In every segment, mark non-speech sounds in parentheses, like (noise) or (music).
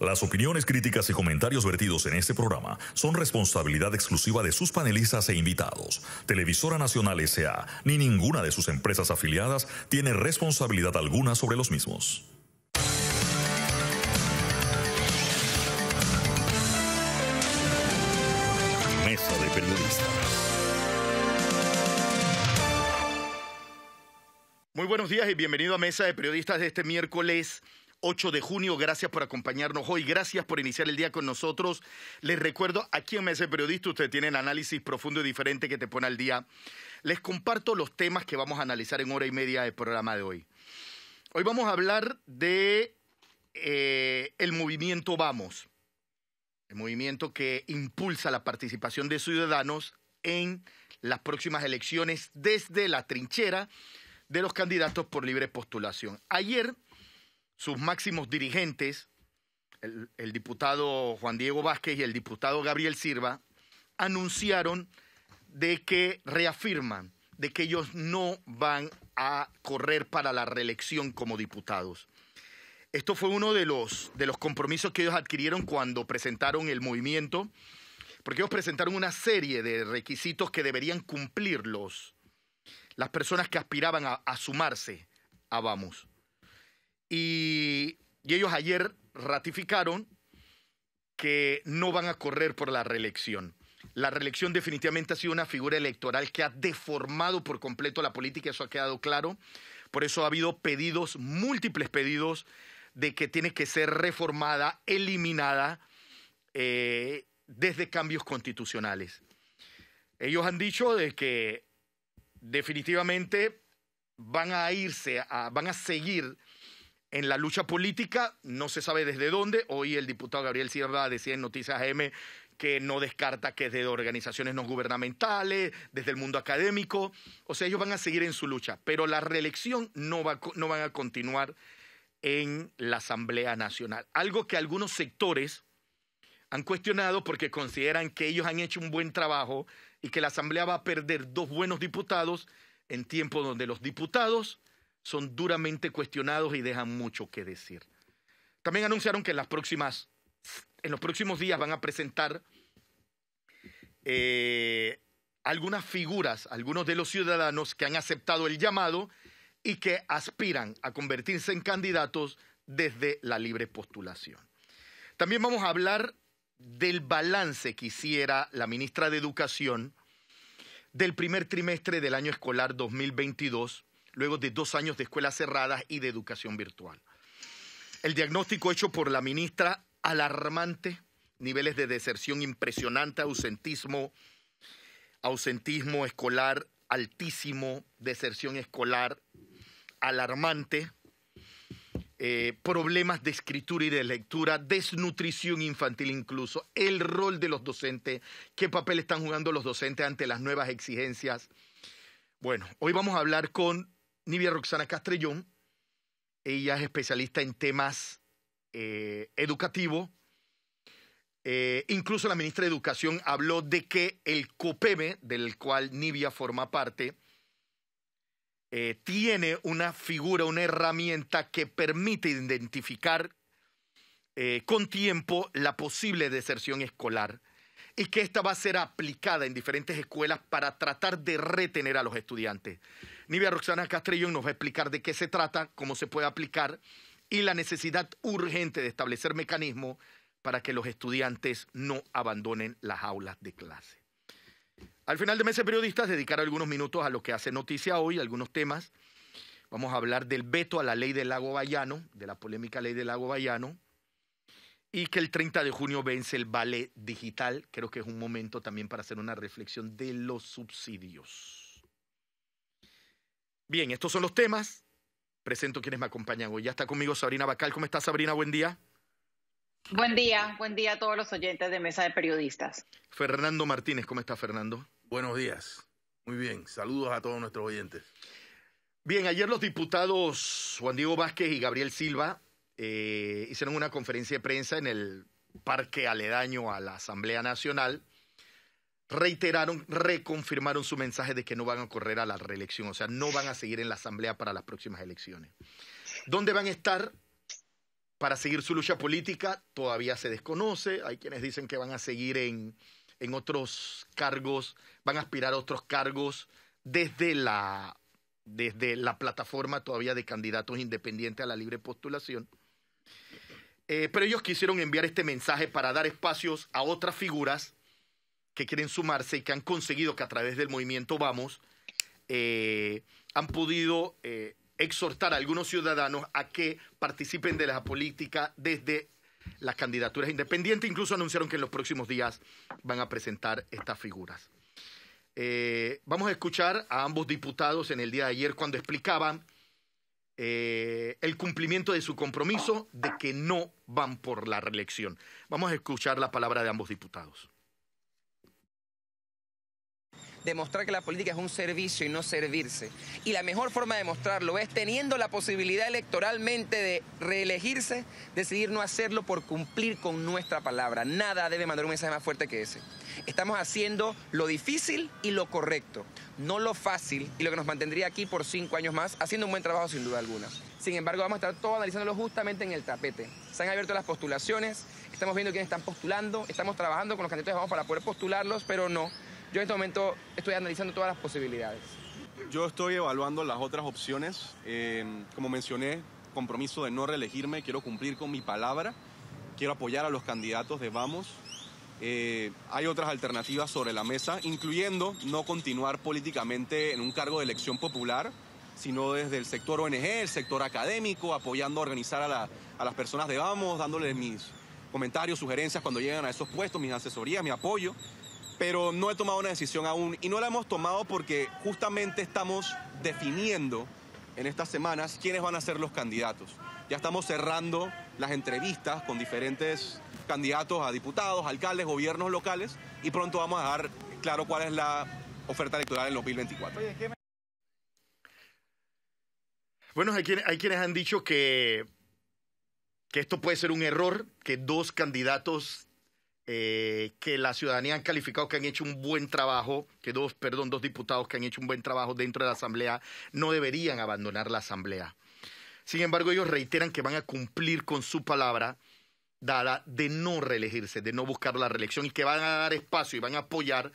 Las opiniones, críticas y comentarios vertidos en este programa son responsabilidad exclusiva de sus panelistas e invitados. Televisora Nacional SA, ni ninguna de sus empresas afiliadas tiene responsabilidad alguna sobre los mismos. Mesa de Periodistas. Muy buenos días y bienvenido a Mesa de Periodistas de este miércoles 8 de junio. Gracias por acompañarnos hoy. Gracias por iniciar el día con nosotros. Les recuerdo, aquí en Mesa Periodista ustedes tienen análisis profundo y diferente que te pone al día. Les comparto los temas que vamos a analizar en hora y media del programa de hoy. Hoy vamos a hablar de eh, el movimiento Vamos, el movimiento que impulsa la participación de ciudadanos en las próximas elecciones desde la trinchera de los candidatos por libre postulación. Ayer sus máximos dirigentes, el, diputado Juan Diego Vázquez y el diputado Gabriel Silva, anunciaron de que reafirman de que ellos no van a correr para la reelección como diputados. Esto fue uno de los, de los compromisos que ellos adquirieron cuando presentaron el movimiento, porque ellos presentaron una serie de requisitos que deberían cumplirlos las personas que aspiraban a, a sumarse a Vamos. Y, ellos ayer ratificaron que no van a correr por la reelección. La reelección definitivamente ha sido una figura electoral que ha deformado por completo la política, eso ha quedado claro. Por eso ha habido pedidos, múltiples pedidos, de que tiene que ser reformada, eliminada, eh, desde cambios constitucionales. Ellos han dicho de que definitivamente van a irse, van a seguir en la lucha política, no se sabe desde dónde. Hoy el diputado Gabriel Sierra decía en Noticias M que no descarta que es de organizaciones no gubernamentales, desde el mundo académico, o sea, ellos van a seguir en su lucha, pero la reelección no, va, no van a continuar en la Asamblea Nacional. Algo que algunos sectores han cuestionado porque consideran que ellos han hecho un buen trabajo y que la Asamblea va a perder dos buenos diputados en tiempo donde los diputados son duramente cuestionados y dejan mucho que decir. También anunciaron que en, las próximas, en los próximos días van a presentar eh, algunas figuras, algunos de los ciudadanos que han aceptado el llamado y que aspiran a convertirse en candidatos desde la libre postulación. También vamos a hablar del balance que hiciera la ministra de Educación del primer trimestre del año escolar 2022 luego de dos años de escuelas cerradas y de educación virtual. El diagnóstico hecho por la ministra, alarmante, niveles de deserción impresionante, ausentismo, ausentismo escolar altísimo, deserción escolar alarmante, eh, problemas de escritura y de lectura, desnutrición infantil incluso, el rol de los docentes, qué papel están jugando los docentes ante las nuevas exigencias. Bueno, hoy vamos a hablar con Nivia Roxana Castrellón. Ella es especialista en temas eh, educativos. Eh, incluso la ministra de Educación habló de que el COPEME, del cual Nivia forma parte, eh, tiene una figura, una herramienta que permite identificar con tiempo la posible deserción escolar y que esta va a ser aplicada en diferentes escuelas para tratar de retener a los estudiantes. Nivia Roxana Castrillo nos va a explicar de qué se trata, cómo se puede aplicar y la necesidad urgente de establecer mecanismos para que los estudiantes no abandonen las aulas de clase. Al final de meses periodistas dedicar algunos minutos a lo que hace noticia hoy, algunos temas. Vamos a hablar del veto a la ley del lago Bayano, de la polémica ley del lago Bayano, y que el 30 de junio vence el vale digital. Creo que es un momento también para hacer una reflexión de los subsidios. Bien, estos son los temas. Presento quienes me acompañan hoy. Ya está conmigo Sabrina Bacal. ¿Cómo está, Sabrina? Buen día. Buen día, buen día a todos los oyentes de Mesa de Periodistas. Fernando Martínez, ¿cómo está Fernando? Buenos días. Muy bien, saludos a todos nuestros oyentes. Bien, ayer los diputados Juan Diego Vázquez y Gabriel Silva eh, hicieron una conferencia de prensa en el parque aledaño a la Asamblea Nacional reiteraron, reconfirmaron su mensaje de que no van a correr a la reelección, o sea, no van a seguir en la Asamblea para las próximas elecciones. ¿Dónde van a estar para seguir su lucha política? Todavía se desconoce, hay quienes dicen que van a seguir en, en otros cargos, van a aspirar a otros cargos desde la, desde la plataforma todavía de candidatos independientes a la libre postulación. Eh, pero ellos quisieron enviar este mensaje para dar espacios a otras figuras que quieren sumarse y que han conseguido que a través del movimiento Vamos eh, han podido eh, exhortar a algunos ciudadanos a que participen de la política desde las candidaturas independientes. Incluso anunciaron que en los próximos días van a presentar estas figuras. Eh, vamos a escuchar a ambos diputados en el día de ayer cuando explicaban el cumplimiento de su compromiso de que no van por la reelección. Vamos a escuchar la palabra de ambos diputados demostrar que la política es un servicio y no servirse. Y la mejor forma de demostrarlo es teniendo la posibilidad electoralmente de reelegirse, decidir no hacerlo por cumplir con nuestra palabra. Nada debe mandar un mensaje más fuerte que ese. Estamos haciendo lo difícil y lo correcto, no lo fácil y lo que nos mantendría aquí por cinco años más, haciendo un buen trabajo sin duda alguna. Sin embargo, vamos a estar todo analizándolo justamente en el tapete. Se han abierto las postulaciones, estamos viendo quiénes están postulando, estamos trabajando con los candidatos vamos para poder postularlos, pero no yo en este momento estoy analizando todas las posibilidades. Yo estoy evaluando las otras opciones. Eh, como mencioné, compromiso de no reelegirme, quiero cumplir con mi palabra, quiero apoyar a los candidatos de Vamos. Eh, hay otras alternativas sobre la mesa, incluyendo no continuar políticamente en un cargo de elección popular, sino desde el sector ONG, el sector académico, apoyando a organizar a, a las personas de Vamos, dándoles mis comentarios, sugerencias cuando llegan a esos puestos, mis asesorías, mi apoyo pero no he tomado una decisión aún y no la hemos tomado porque justamente estamos definiendo en estas semanas quiénes van a ser los candidatos. Ya estamos cerrando las entrevistas con diferentes candidatos a diputados, alcaldes, gobiernos locales y pronto vamos a dar claro cuál es la oferta electoral en 2024. Bueno, hay quienes, hay quienes han dicho que, que esto puede ser un error, que dos candidatos eh, que la ciudadanía han calificado que han hecho un buen trabajo, que dos, perdón, dos diputados que han hecho un buen trabajo dentro de la Asamblea no deberían abandonar la Asamblea. Sin embargo, ellos reiteran que van a cumplir con su palabra dada de no reelegirse, de no buscar la reelección y que van a dar espacio y van a apoyar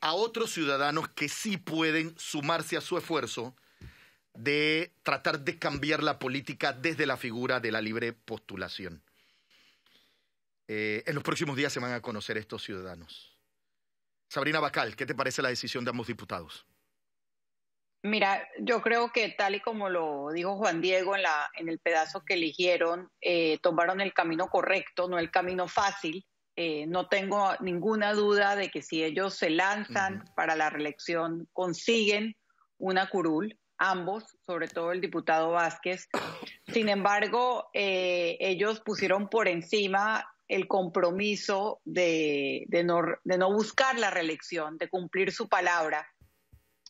a otros ciudadanos que sí pueden sumarse a su esfuerzo de tratar de cambiar la política desde la figura de la libre postulación. Eh, en los próximos días se van a conocer estos ciudadanos. Sabrina Bacal, ¿qué te parece la decisión de ambos diputados? Mira, yo creo que tal y como lo dijo Juan Diego en, la, en el pedazo que eligieron, eh, tomaron el camino correcto, no el camino fácil. Eh, no tengo ninguna duda de que si ellos se lanzan para la reelección, consiguen una curul, ambos, sobre todo el diputado Vázquez. Sin embargo, ellos pusieron por encima el compromiso de, no, buscar la reelección, de cumplir su palabra.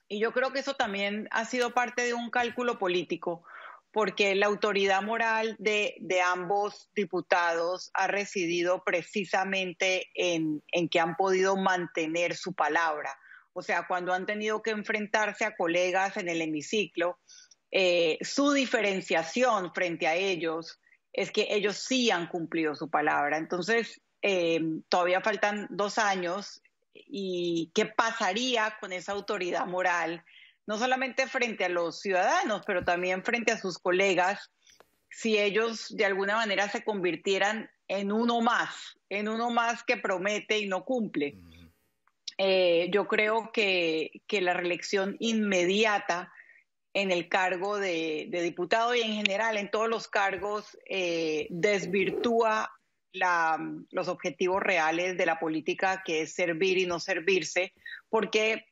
Y yo creo que eso también ha sido parte de un cálculo político, porque la autoridad moral de, ambos diputados ha residido precisamente en, que han podido mantener su palabra. O sea, cuando han tenido que enfrentarse a colegas en el hemiciclo, eh, su diferenciación frente a ellos es que ellos sí han cumplido su palabra. Entonces, eh, todavía faltan dos años y qué pasaría con esa autoridad moral, no solamente frente a los ciudadanos, pero también frente a sus colegas, si ellos de alguna manera se convirtieran en uno más, en uno más que promete y no cumple. Eh, yo creo que, que la reelección inmediata en el cargo de, diputado y en general en todos los cargos eh, desvirtúa mm, los objetivos reales de la política, que es servir y no servirse, porque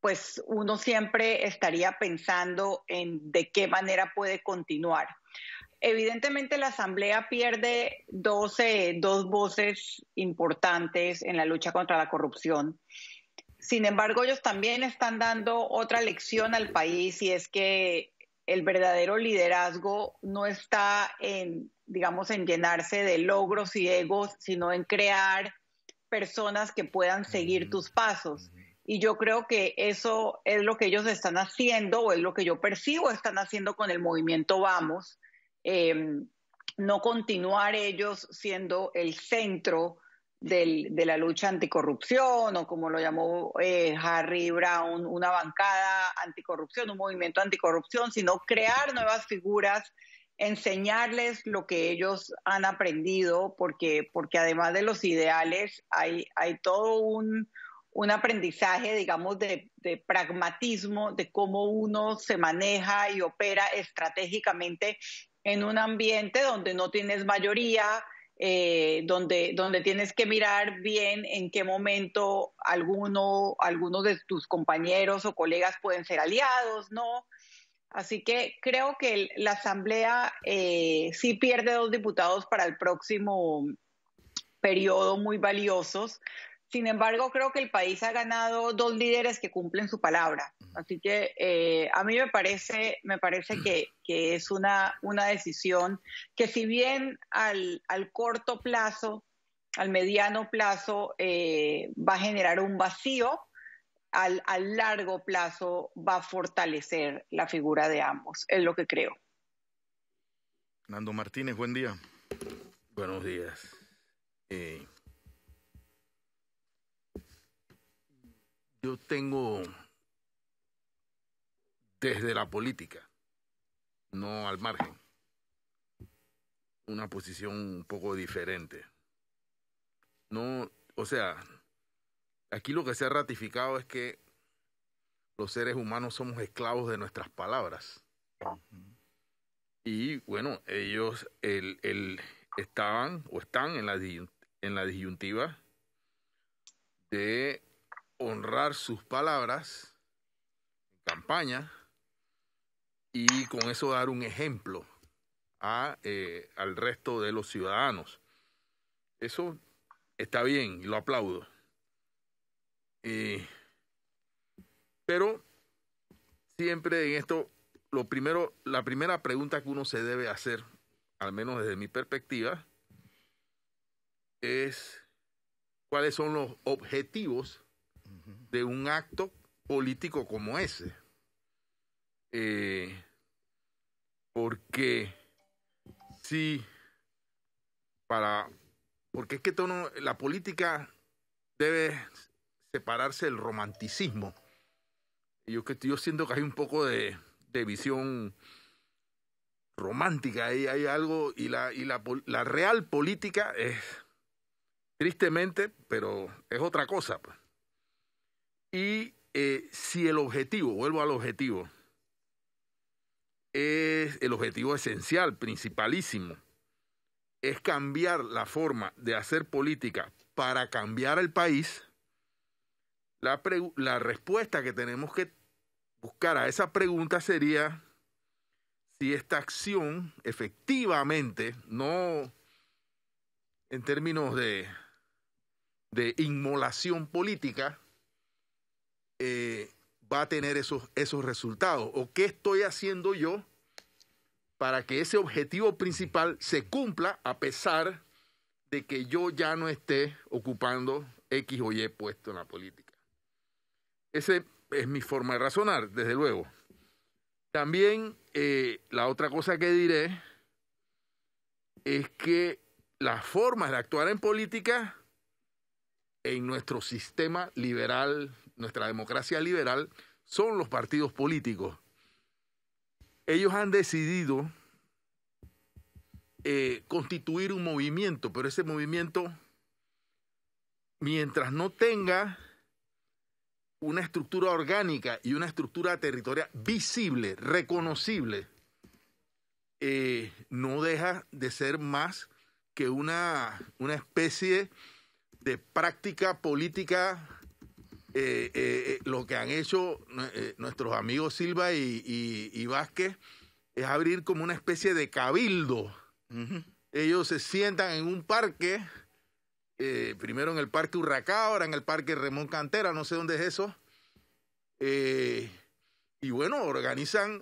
pues uno siempre estaría pensando en de qué manera puede continuar. Evidentemente la Asamblea pierde dos voces importantes en la lucha contra la corrupción. Sin embargo, ellos también están dando otra lección al país y es que el verdadero liderazgo no está en, digamos, en llenarse de logros y egos, sino en crear personas que puedan seguir tus pasos. Y yo creo que eso es lo que ellos están haciendo o es lo que yo percibo están haciendo con el movimiento Vamos. Em, no continuar ellos siendo el centro del, de la lucha anticorrupción o como lo llamó eh, Harry Brown, una bancada anticorrupción, un movimiento anticorrupción, sino crear nuevas figuras enseñarles lo que ellos han aprendido, porque, además de los ideales hay, todo un, aprendizaje, digamos, de, de, pragmatismo, de cómo uno se maneja y opera estratégicamente en un ambiente donde no tienes mayoría, eh, donde, donde tienes que mirar bien en qué momento alguno, algunos de tus compañeros o colegas pueden ser aliados, ¿no? Así que creo que la Asamblea eh, sí pierde dos diputados para el próximo periodo muy valiosos, sin embargo, creo que el país ha ganado dos líderes que cumplen su palabra. Así que eh, a mí me parece, me parece que, es una, una decisión que si bien al, corto plazo, al mediano plazo, eh, va a generar un vacío, al, largo plazo va a fortalecer la figura de ambos, es lo que creo. Nando Martínez, buen día. Buenos días. Eh, yo tengo desde la política, no al margen, una posición un poco diferente. No, o sea, aquí lo que se ha ratificado es que los seres humanos somos esclavos de nuestras palabras. Y bueno, ellos el, el, estaban o están en la, en la disyuntiva de honrar sus palabras en campaña y con eso dar un ejemplo a, eh, al resto de los ciudadanos. Eso está bien, lo aplaudo. pero siempre en esto, lo primero, la primera pregunta que uno se debe hacer, al menos desde mi perspectiva, es cuáles son los objetivos de un acto político como ese. Eh, porque si para porque es que todo, la política debe separarse del romanticismo. Yo que yo siento que hay un poco de, de visión romántica, ahí hay algo, y la, y la real política es, tristemente, pero es otra cosa. Pues. Y eh, si el objetivo, vuelvo al objetivo, es el objetivo esencial, principalísimo, es cambiar la forma de hacer política para cambiar el país, la, la respuesta que tenemos que buscar a esa pregunta sería si esta acción efectivamente, no en términos de, de inmolación política, eh, va a tener esos, esos resultados? ¿O qué estoy haciendo yo para que ese objetivo principal se cumpla a pesar de que yo ya no esté ocupando X o Y puesto en la política? Esa es mi forma de razonar, desde luego. También eh, la otra cosa que diré es que las formas de actuar en política en nuestro sistema liberal nuestra democracia liberal son los partidos políticos. Ellos han decidido eh, constituir un movimiento, pero ese movimiento, mientras no tenga una estructura orgánica y una estructura territorial visible, reconocible, eh, no deja de ser más que una, una especie de práctica política eh, eh, eh, lo que han hecho nuestros amigos Silva y, Vázquez es abrir como una especie de cabildo. Ellos se sientan en un parque, primero en el Parque Urracá, ahora en el Parque Remón Cantera, no sé dónde es eso. y bueno, organizan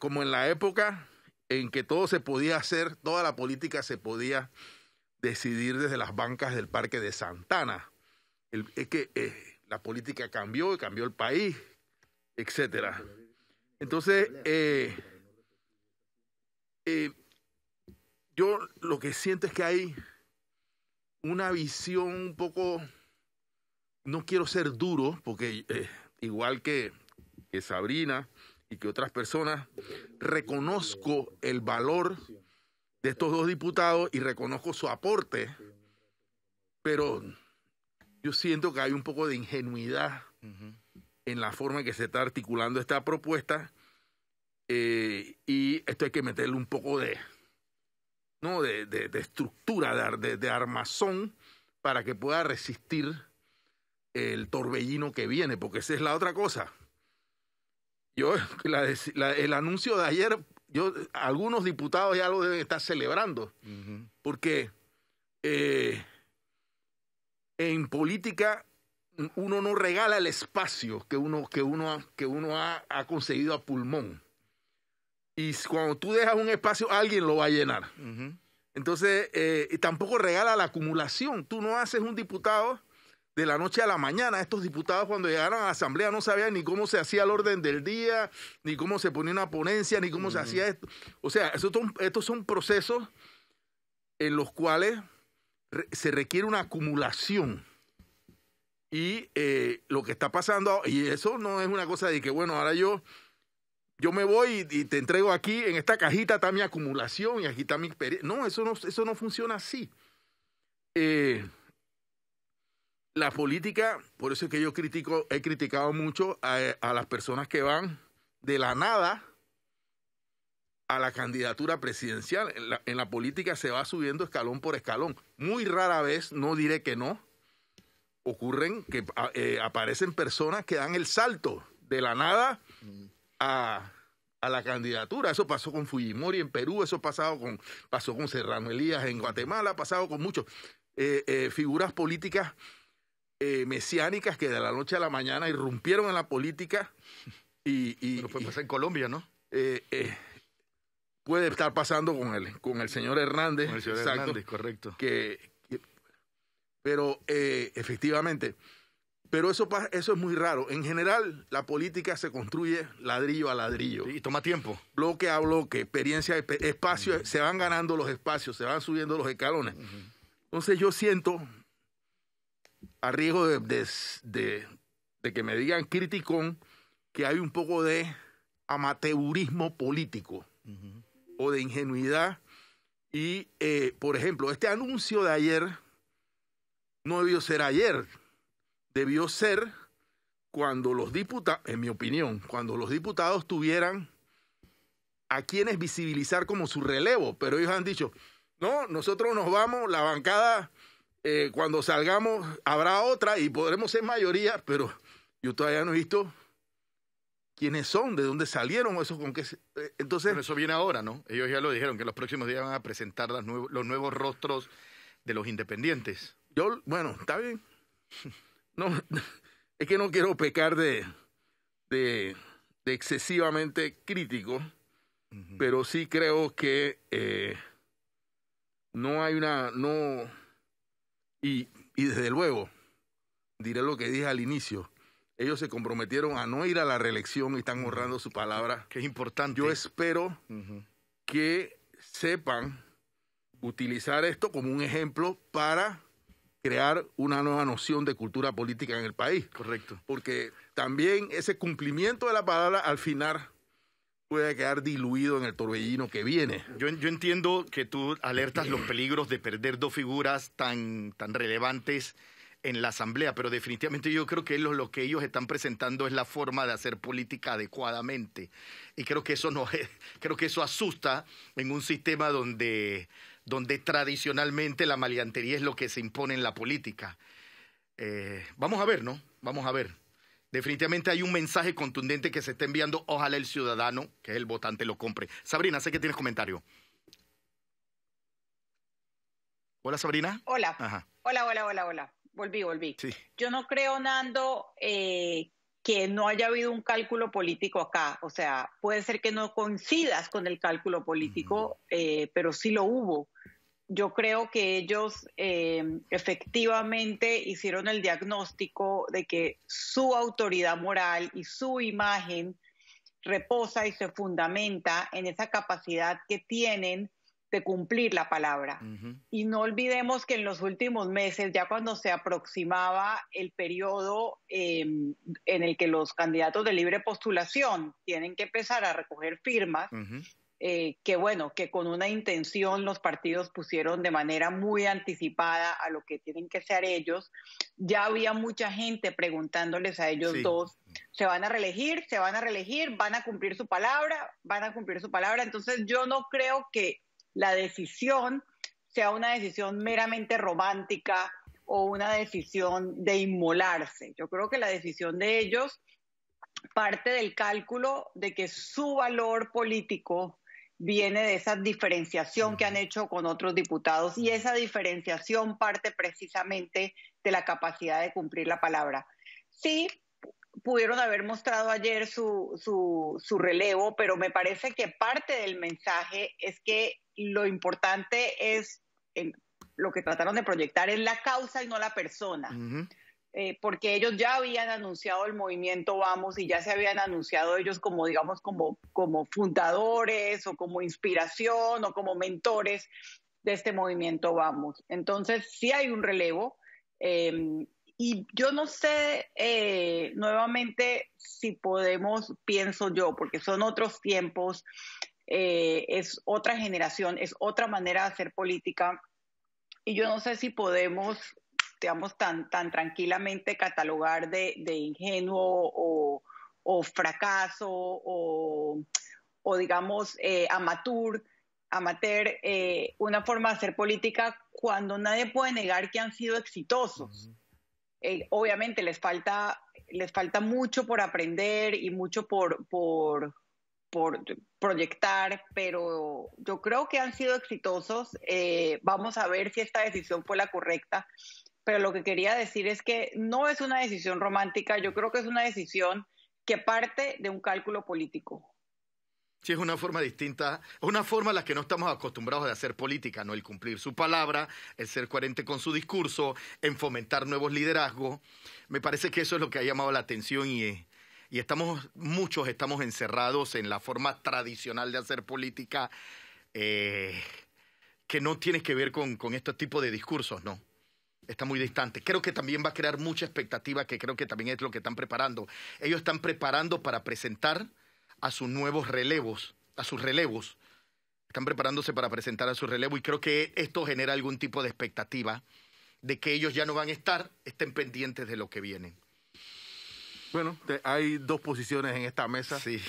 como, en la época en que todo se podía hacer, toda la política se podía decidir desde las bancas del Parque de Santana. es que la política cambió y cambió el país, etcétera. Entonces, eh, eh, yo lo que siento es que hay una visión un poco, no quiero ser duro, porque eh, igual que, que, Sabrina y que otras personas, reconozco el valor de estos dos diputados y reconozco su aporte, pero yo siento que hay un poco de ingenuidad en la forma en que se está articulando esta propuesta eh, y esto hay que meterle un poco de, ¿no? de, de, estructura, de, de, armazón para que pueda resistir el torbellino que viene, porque esa es la otra cosa. Yo, (laughs) el anuncio de ayer, yo, algunos diputados ya lo deben estar celebrando, porque eh, en política uno no regala el espacio que uno, que uno, que uno ha, conseguido a pulmón. Y cuando tú dejas un espacio, alguien lo va a llenar. Entonces, eh, tampoco regala la acumulación. Tú no haces un diputado de la noche a la mañana. Estos diputados cuando llegaron a la asamblea no sabían ni cómo se hacía el orden del día, ni cómo se ponía una ponencia, ni cómo se hacía esto. O sea, estos son procesos en los cuales se requiere una acumulación. Y eh, lo que está pasando, y eso no es una cosa de que, bueno, ahora yo, yo me voy y, te entrego aquí, en esta cajita está mi acumulación y aquí está mi experiencia. No, eso no, eso no funciona así. Eh, la política, por eso es que yo critico, he criticado mucho a las personas que van de la nada a la candidatura presidencial. En la, política se va subiendo escalón por escalón. Muy rara vez, no diré que no, ocurren que eh, aparecen personas que dan el salto de la nada a, la candidatura. Eso pasó con Fujimori en Perú, eso pasado con, pasó con Serrano Elías en Guatemala, ha pasado con muchos eh, eh, figuras políticas mesiánicas que de la noche a la mañana irrumpieron en la política. Y, lo fue en Colombia, ¿no? eh, puede estar pasando con el, con el señor Hernández. Con el señor Hernández, correcto. Que, pero eh, efectivamente, pero eso, eso es muy raro. En general, la política se construye ladrillo a ladrillo. Y toma tiempo. Bloque a bloque, experiencia, espacio, se van ganando los espacios, se van subiendo los escalones. Entonces yo siento, a riesgo de, que me digan criticón, que hay un poco de amateurismo político o de ingenuidad. Y, eh, por ejemplo, este anuncio de ayer no debió ser ayer, debió ser cuando los diputados, en mi opinión, cuando los diputados tuvieran a quienes visibilizar como su relevo, pero ellos han dicho, no, nosotros nos vamos, la bancada, eh, cuando salgamos habrá otra y podremos ser mayoría, pero yo todavía no he visto quiénes son, de dónde salieron, eso con qué. Eh, entonces. eso viene ahora, ¿no? Ellos ya lo dijeron, que los próximos días van a presentar los nuevos rostros de los independientes. Yo, bueno, está bien. (laughs) No, (laughs) es que no quiero pecar de, de, excesivamente crítico, pero sí creo que eh, no hay una. no Y, y desde luego, diré lo que dije al inicio ellos se comprometieron a no ir a la reelección y están honrando su palabra. que es importante. Yo espero que sepan utilizar esto como un ejemplo para crear una nueva noción de cultura política en el país. Correcto. Porque también ese cumplimiento de la palabra al final puede quedar diluido en el torbellino que viene. Yo, entiendo que tú alertas los peligros de perder dos figuras tan relevantes en la Asamblea, pero definitivamente yo creo que lo, que ellos están presentando es la forma de hacer política adecuadamente. Y creo que eso, no (laughs) creo que eso asusta en un sistema donde, donde tradicionalmente la maleantería es lo que se impone en la política. Eh, vamos a ver, ¿no? Vamos a ver. Definitivamente hay un mensaje contundente que se está enviando. Ojalá el ciudadano, que es el votante, lo compre. Sabrina, sé que tienes comentario. Hola, Sabrina. Hola. Hola, hola, hola, hola volví, volví. Yo no creo, Nando, eh, que no haya habido un cálculo político acá. O sea, puede ser que no coincidas con el cálculo político, mm. eh, pero sí lo hubo. Yo creo que ellos eh, efectivamente hicieron el diagnóstico de que su autoridad moral y su imagen reposa y se fundamenta en esa capacidad que tienen de cumplir la palabra. Y no olvidemos que en los últimos meses, ya cuando se aproximaba el periodo em, en el que los candidatos de libre postulación tienen que empezar a recoger firmas, eh, que bueno, que con una intención los partidos pusieron de manera muy anticipada a lo que tienen que ser ellos, ya había mucha gente preguntándoles a ellos dos, ¿se van a reelegir? ¿Se van a reelegir? ¿Van a cumplir su palabra? ¿Van a cumplir su palabra? Entonces yo no creo que la decisión sea una decisión meramente romántica o una decisión de inmolarse. Yo creo que la decisión de ellos parte del cálculo de que su valor político viene de esa diferenciación que han hecho con otros diputados y esa diferenciación parte precisamente de la capacidad de cumplir la palabra. Sí, pudieron haber mostrado ayer su, relevo, pero me parece que parte del mensaje es que lo importante es, lo que trataron de proyectar es la causa y no la persona. Eh, porque ellos ya habían anunciado el movimiento Vamos y ya se habían anunciado ellos como, digamos, como, como fundadores o como inspiración o como mentores de este movimiento Vamos. Entonces, sí hay un relevo. Em, y yo no sé eh, nuevamente si podemos, pienso yo, porque son otros tiempos, eh, es otra generación, es otra manera de hacer política. Y yo no sé si podemos, digamos, tan, tan tranquilamente catalogar de, ingenuo o, fracaso o, digamos, eh, amateur, eh, una forma de hacer política cuando nadie puede negar que han sido exitosos. obviamente les falta, les falta mucho por aprender y mucho por por proyectar, pero yo creo que han sido exitosos. Eh, vamos a ver si esta decisión fue la correcta, pero lo que quería decir es que no es una decisión romántica, yo creo que es una decisión que parte de un cálculo político. Sí, es una forma distinta, una forma a la que no estamos acostumbrados de hacer política, ¿no? El cumplir su palabra, el ser coherente con su discurso, en fomentar nuevos liderazgos. Me parece que eso es lo que ha llamado la atención y, eh, y estamos, muchos estamos encerrados en la forma tradicional de hacer política eh, que no tiene que ver con, este tipo de discursos, ¿no? Está muy distante. Creo que también va a crear mucha expectativa, que creo que también es lo que están preparando. Ellos están preparando para presentar a sus nuevos relevos, a sus relevos. Están preparándose para presentar a sus relevos y creo que esto genera algún tipo de expectativa de que ellos ya no van a estar, estén pendientes de lo que viene. Bueno, hay dos posiciones en esta mesa. Sí.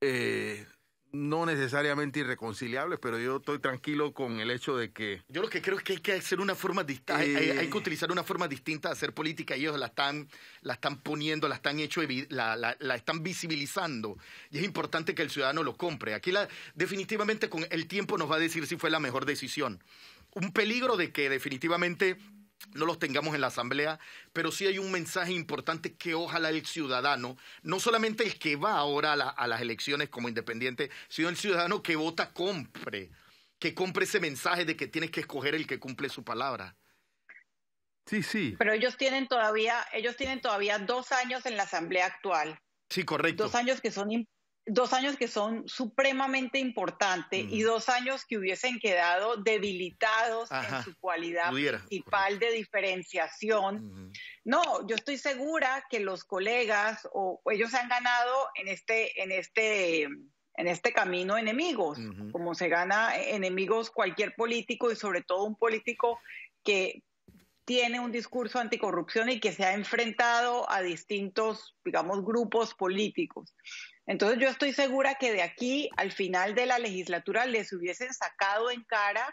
Eh, no necesariamente irreconciliables, pero yo estoy tranquilo con el hecho de que... Yo lo que creo es que hay que hacer una forma distinta, hay, que eh, utilizar una forma distinta de hacer política, ellos la están, la están poniendo, la están hecho, la, están visibilizando, y es importante que el ciudadano lo compre. Aquí la, definitivamente con el tiempo nos va a decir si fue la mejor decisión. Un peligro de que definitivamente no los tengamos en la asamblea, pero sí hay un mensaje importante que ojalá el ciudadano, no solamente el que va ahora a, las elecciones como independiente, sino el ciudadano que vota compre, que compre ese mensaje de que tienes que escoger el que cumple su palabra. Sí, sí. Pero ellos tienen todavía, ellos tienen todavía dos años en la asamblea actual. Sí, correcto. Dos años que son dos años que son supremamente importantes y dos años que hubiesen quedado debilitados en su cualidad principal de diferenciación. No, yo estoy segura que los colegas o ellos han ganado en este, en este, en este camino enemigos, como se gana enemigos cualquier político y sobre todo un político que tiene un discurso anticorrupción y que se ha enfrentado a distintos, digamos, grupos políticos. Entonces yo estoy segura que de aquí al final de la legislatura les hubiesen sacado en cara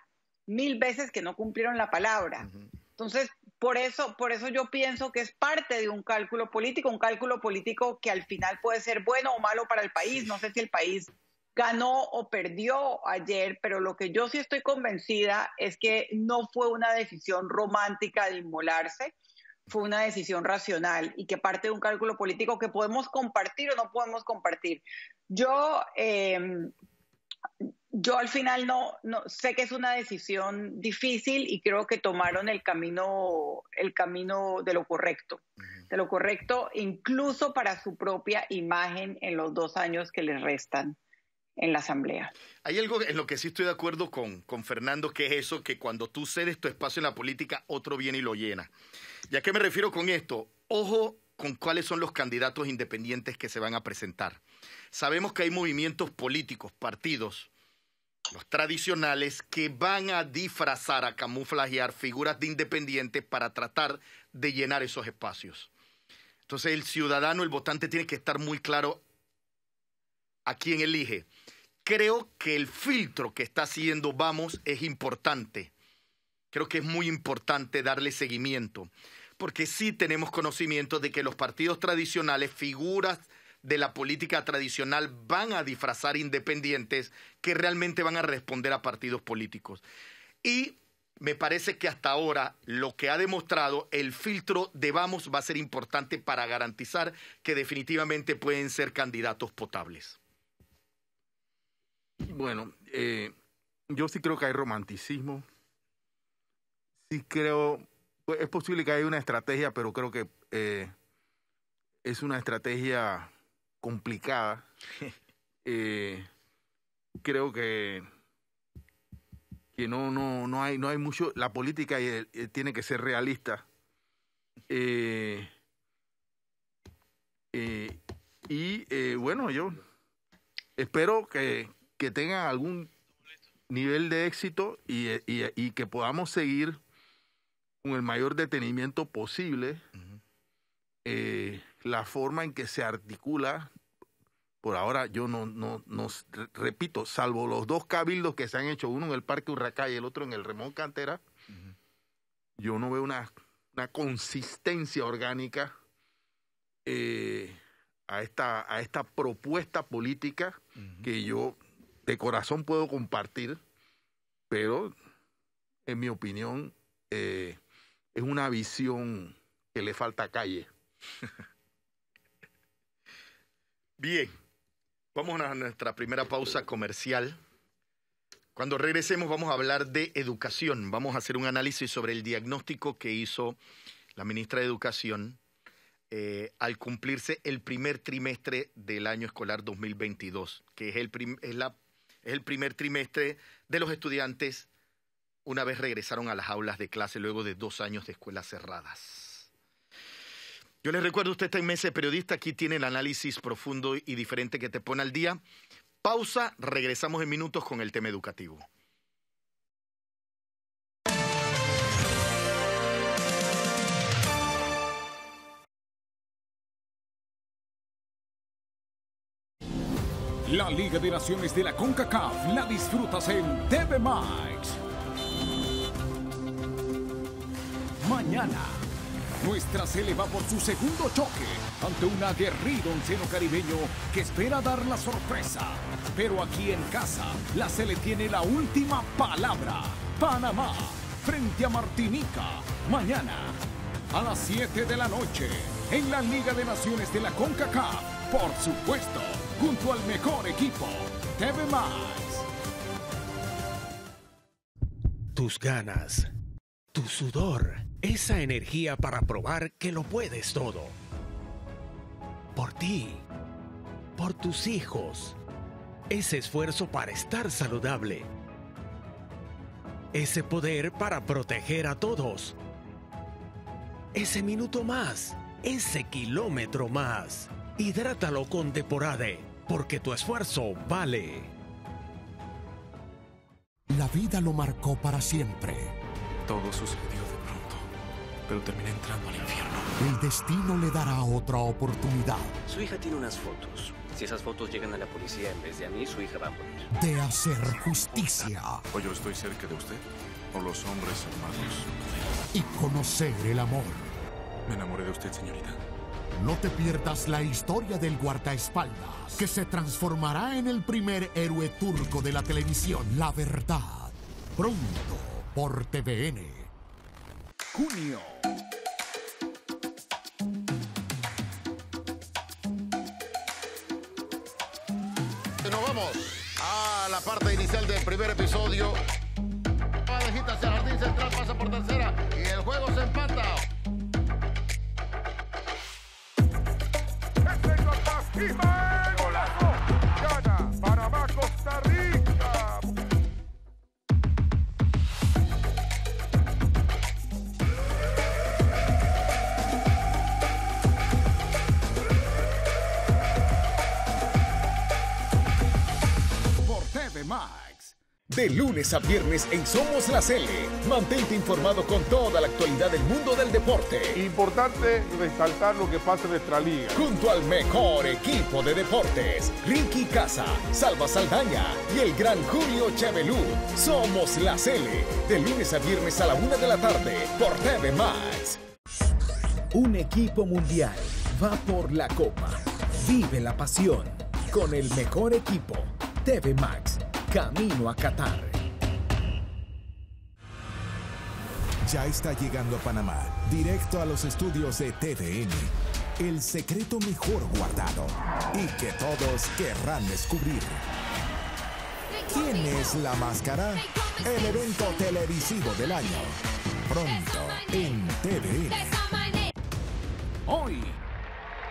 mil veces que no cumplieron la palabra. Entonces, por eso, por eso yo pienso que es parte de un cálculo político, un cálculo político que al final puede ser bueno o malo para el país. No sé si el país ganó o perdió ayer, pero lo que yo sí estoy convencida es que no fue una decisión romántica de inmolarse, fue una decisión racional y que parte de un cálculo político que podemos compartir o no podemos compartir. Yo, eh, yo al final no, sé que es una decisión difícil y creo que tomaron el camino, el camino de lo correcto, de lo correcto incluso para su propia imagen en los dos años que les restan en la Asamblea. Hay algo en lo que sí estoy de acuerdo con, Fernando, que es eso, que cuando tú cedes tu espacio en la política, otro viene y lo llena. ¿Y a qué me refiero con esto? Ojo con cuáles son los candidatos independientes que se van a presentar. Sabemos que hay movimientos políticos, partidos, los tradicionales, que van a disfrazar, a camuflajear figuras de independientes para tratar de llenar esos espacios. Entonces el ciudadano, el votante, tiene que estar muy claro a quién elige creo que el filtro que está haciendo Vamos es importante. Creo que es muy importante darle seguimiento, porque sí tenemos conocimiento de que los partidos tradicionales, figuras de la política tradicional van a disfrazar independientes que realmente van a responder a partidos políticos. Y me parece que hasta ahora lo que ha demostrado el filtro de Vamos va a ser importante para garantizar que definitivamente pueden ser candidatos potables. Bueno, eh, yo sí creo que hay romanticismo. Sí creo, pues, es posible que haya una estrategia, pero creo que eh, es una estrategia complicada. (laughs) Eh, creo que que no no no hay no hay mucho la política tiene que ser realista y bueno yo espero que, que tengan algún nivel de éxito y, que podamos seguir con el mayor detenimiento posible eh, la forma en que se articula. Por ahora yo no, no, repito, salvo los dos cabildos que se han hecho, uno en el Parque urraca y el otro en el Remón Cantera, yo no veo una, consistencia orgánica eh, a, esta, a esta propuesta política que yo de corazón puedo compartir, pero en mi opinión eh, es una visión que le falta calle. (laughs) Bien, vamos a nuestra primera pausa comercial. Cuando regresemos vamos a hablar de educación, vamos a hacer un análisis sobre el diagnóstico que hizo la ministra de Educación eh, al cumplirse el primer trimestre del año escolar 2022, que es, el es la es el primer trimestre de los estudiantes una vez regresaron a las aulas de clase luego de dos años de escuelas cerradas. Yo les recuerdo, usted está en Mesa Periodista, aquí tiene el análisis profundo y diferente que te pone al día. Pausa, regresamos en minutos con el tema educativo. La Liga de Naciones de la CONCACAF la disfrutas en TV Max. Mañana, nuestra se va por su segundo choque ante un aguerrido onceno caribeño que espera dar la sorpresa. Pero aquí en casa, la Sele tiene la última palabra. Panamá, frente a Martinica, mañana a las 7 de la noche, en la Liga de Naciones de la CONCACAF por supuesto, junto al mejor equipo, TV más. Tus ganas, tu sudor, esa energía para probar que lo puedes todo. Por ti, por tus hijos, ese esfuerzo para estar saludable. Ese poder para proteger a todos. Ese minuto más, ese kilómetro más Hidrátalo con Deporade porque tu esfuerzo vale. La vida lo marcó para siempre. Todo sucedió de pronto, pero terminé entrando al infierno. El destino le dará otra oportunidad. Su hija tiene unas fotos. Si esas fotos llegan a la policía en vez de a mí, su hija va a morir. De hacer justicia. O yo estoy cerca de usted, o los hombres armados. Y conocer el amor. Me enamoré de usted, señorita. No te pierdas la historia del guardaespaldas, que se transformará en el primer héroe turco de la televisión. La verdad, pronto por TVN. Junio. Nos vamos a la parte inicial del primer episodio. Padejita hacia jardín central, pasa por tercera y el juego se empata. Keep on! De lunes a viernes en Somos la Cele. Mantente informado con toda la actualidad del mundo del deporte. Importante resaltar lo que pasa en nuestra liga. Junto al mejor equipo de deportes, Ricky Casa, Salva Saldaña y el gran Julio Chabelú. Somos la Cele. De lunes a viernes a la una de la tarde por TV Max. Un equipo mundial va por la copa. Vive la pasión con el mejor equipo. TV Max Camino a Qatar. Ya está llegando a Panamá, directo a los estudios de TDN. El secreto mejor guardado y que todos querrán descubrir. ¿Quién es la máscara? El evento televisivo del año. Pronto en TDN. Hoy,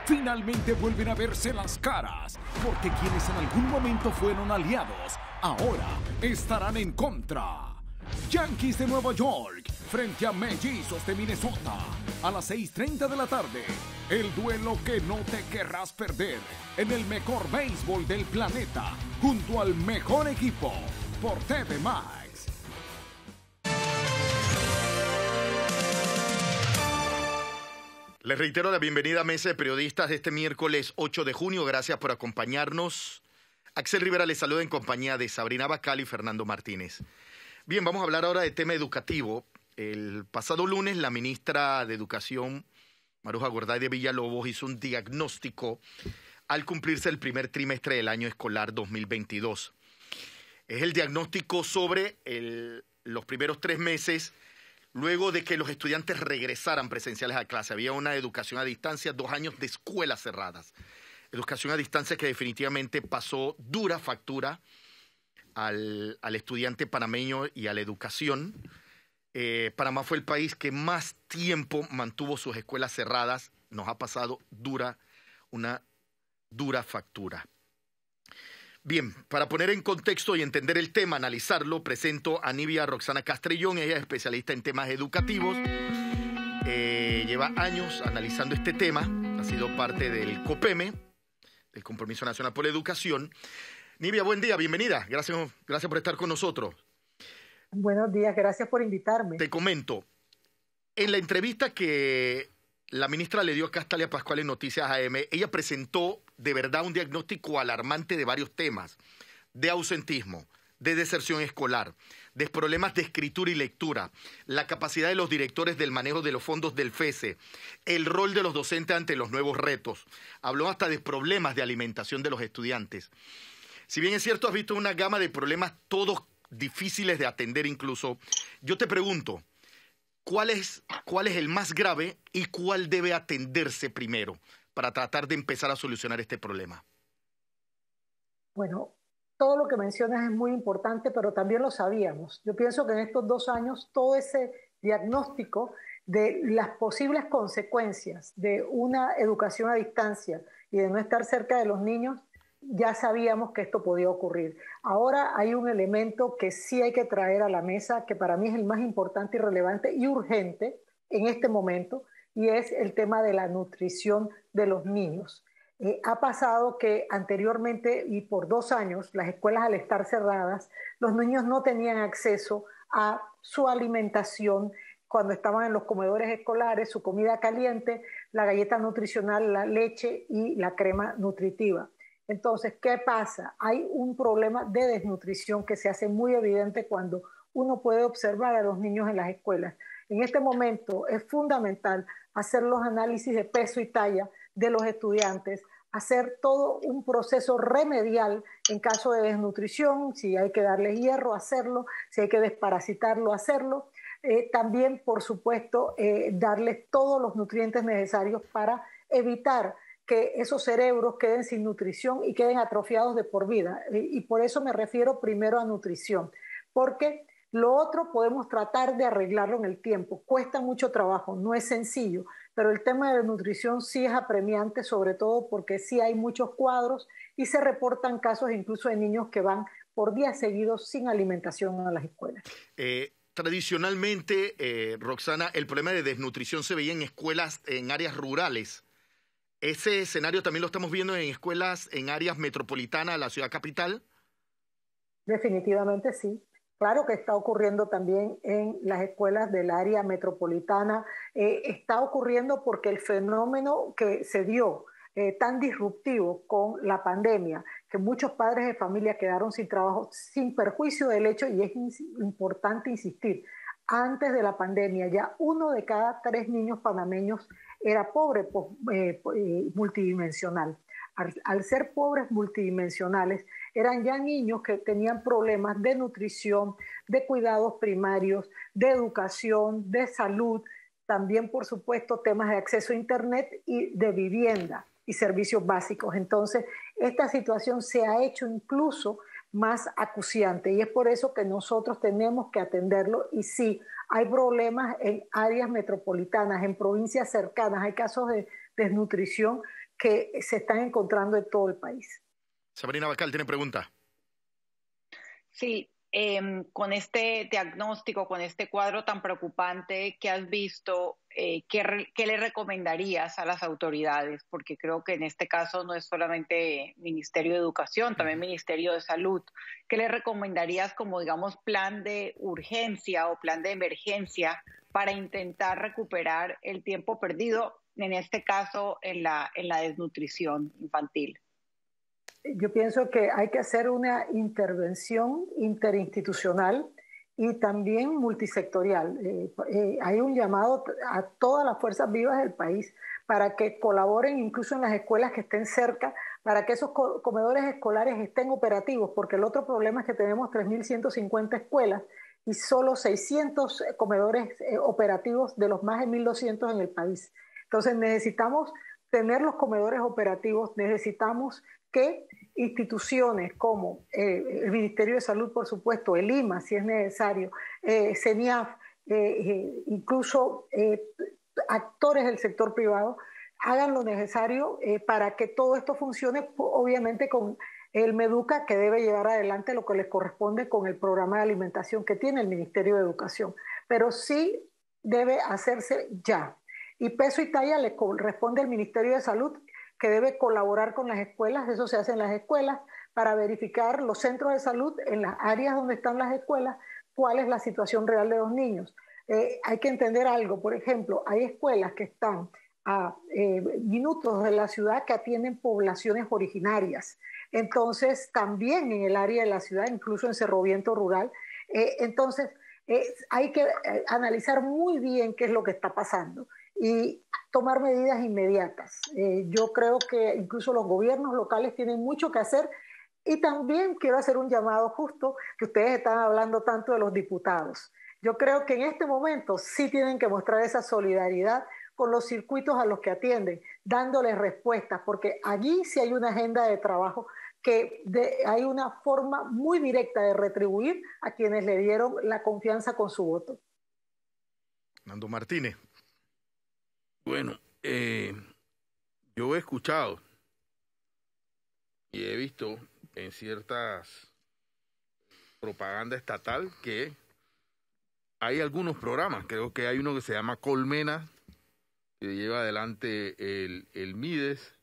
finalmente vuelven a verse las caras, porque quienes en algún momento fueron aliados ahora estarán en contra. Yankees de Nueva York frente a Mellizos de Minnesota a las 6.30 de la tarde. El duelo que no te querrás perder en el mejor béisbol del planeta junto al mejor equipo por TV Max. Les reitero la bienvenida a Mesa de Periodistas de este miércoles 8 de junio. Gracias por acompañarnos. Axel Rivera les saluda en compañía de Sabrina Bacal y Fernando Martínez. Bien, vamos a hablar ahora de tema educativo. El pasado lunes la ministra de Educación, Maruja Gorday de Villalobos, hizo un diagnóstico al cumplirse el primer trimestre del año escolar 2022. Es el diagnóstico sobre los primeros tres meses luego de que los estudiantes regresaran presenciales a clase. Había una educación a distancia, dos años de escuelas cerradas educación a distancia que definitivamente pasó dura factura al, estudiante panameño y a la educación. Eh, Panamá fue el país que más tiempo mantuvo sus escuelas cerradas. Nos ha pasado dura, una dura factura. Bien, para poner en contexto y entender el tema, analizarlo, presento a Nivia Roxana Castrellón. Ella es especialista en temas educativos. Eh, lleva años analizando este tema. Ha sido parte del COPEME, el Compromiso Nacional por la Educación. Nivia, buen día, bienvenida. Gracias, gracias por estar con nosotros. Buenos días, gracias por invitarme. Te comento, en la entrevista que la ministra le dio a Castalia Pascual en Noticias AM, ella presentó de verdad un diagnóstico alarmante de varios temas, de ausentismo, de deserción escolar, de problemas de escritura y lectura, la capacidad de los directores del manejo de los fondos del FESE, el rol de los docentes ante los nuevos retos. Habló hasta de problemas de alimentación de los estudiantes. Si bien es cierto, has visto una gama de problemas todos difíciles de atender incluso, yo te pregunto, ¿cuál es, cuál es el más grave y cuál debe atenderse primero para tratar de empezar a solucionar este problema? Bueno, todo lo que mencionas es muy importante, pero también lo sabíamos. Yo pienso que en estos dos años todo ese diagnóstico de las posibles consecuencias de una educación a distancia y de no estar cerca de los niños, ya sabíamos que esto podía ocurrir. Ahora hay un elemento que sí hay que traer a la mesa, que para mí es el más importante y relevante y urgente en este momento, y es el tema de la nutrición de los niños. Eh, ha pasado que anteriormente y por dos años las escuelas al estar cerradas, los niños no tenían acceso a su alimentación cuando estaban en los comedores escolares, su comida caliente, la galleta nutricional, la leche y la crema nutritiva. Entonces, ¿qué pasa? Hay un problema de desnutrición que se hace muy evidente cuando uno puede observar a los niños en las escuelas. En este momento es fundamental hacer los análisis de peso y talla de los estudiantes, hacer todo un proceso remedial en caso de desnutrición, si hay que darle hierro, hacerlo, si hay que desparasitarlo, hacerlo. Eh, también, por supuesto, eh, darles todos los nutrientes necesarios para evitar que esos cerebros queden sin nutrición y queden atrofiados de por vida. Eh, y por eso me refiero primero a nutrición, porque lo otro podemos tratar de arreglarlo en el tiempo. Cuesta mucho trabajo, no es sencillo, pero el tema de nutrición sí es apremiante, sobre todo porque sí hay muchos cuadros y se reportan casos incluso de niños que van por días seguidos sin alimentación a las escuelas. Eh, tradicionalmente, eh, Roxana, el problema de desnutrición se veía en escuelas en áreas rurales. ¿Ese escenario también lo estamos viendo en escuelas en áreas metropolitanas la ciudad capital? Definitivamente sí. Claro que está ocurriendo también en las escuelas del área metropolitana. Eh, está ocurriendo porque el fenómeno que se dio eh, tan disruptivo con la pandemia, que muchos padres de familia quedaron sin trabajo, sin perjuicio del hecho, y es importante insistir, antes de la pandemia ya uno de cada tres niños panameños era pobre eh, multidimensional. al, ser pobres multidimensionales, eran ya niños que tenían problemas de nutrición, de cuidados primarios, de educación, de salud, también por supuesto temas de acceso a Internet y de vivienda y servicios básicos. Entonces, esta situación se ha hecho incluso más acuciante y es por eso que nosotros tenemos que atenderlo y sí, hay problemas en áreas metropolitanas, en provincias cercanas, hay casos de desnutrición que se están encontrando en todo el país. Sabrina Bacal tiene pregunta. Sí, em, con este diagnóstico, con este cuadro tan preocupante que has visto, eh, ¿qué, le recomendarías a las autoridades? Porque creo que en este caso no es solamente Ministerio de Educación, también Ministerio de Salud. ¿Qué le recomendarías como, digamos, plan de urgencia o plan de emergencia para intentar recuperar el tiempo perdido, en este caso en la desnutrición infantil? yo pienso que hay que hacer una intervención interinstitucional y también multisectorial. Eh, eh, hay un llamado a todas las fuerzas vivas del país para que colaboren incluso en las escuelas que estén cerca, para que esos comedores escolares estén operativos, porque el otro problema es que tenemos 3.150 escuelas y solo 600 eh, comedores operativos de los más de 1.200 en el país. Entonces necesitamos tener los comedores operativos, necesitamos que instituciones como eh, el Ministerio de Salud, por supuesto, el IMA, si es necesario, eh, CENIAF, eh, incluso actores del sector privado, hagan lo necesario para que todo esto funcione, obviamente con el MEDUCA, que debe llevar adelante lo que les corresponde con el programa de alimentación que tiene el Ministerio de Educación. Pero sí debe hacerse ya. Y peso y talla le corresponde al Ministerio de Salud que debe colaborar con las escuelas, eso se hace en las escuelas, para verificar los centros de salud en las áreas donde están las escuelas, cuál es la situación real de los niños. Eh, hay que entender algo, por ejemplo, hay escuelas que están a eh, minutos de la ciudad que atienden poblaciones originarias. Entonces, también en el área de la ciudad, incluso en Cerro Viento Rural, eh, entonces hay que analizar muy bien qué es lo que está pasando. Y tomar medidas inmediatas. Eh, yo creo que incluso los gobiernos locales tienen mucho que hacer y también quiero hacer un llamado justo que ustedes están hablando tanto de los diputados. Yo creo que en este momento sí tienen que mostrar esa solidaridad con los circuitos a los que atienden, dándoles respuestas, porque allí sí hay una agenda de trabajo que hay una forma muy directa de retribuir a quienes le dieron la confianza con su voto. Nando Martínez, bueno, eh, yo he escuchado y he visto en ciertas propaganda estatal que hay algunos programas, creo que hay uno que se llama Colmena, que lleva adelante el, Mides.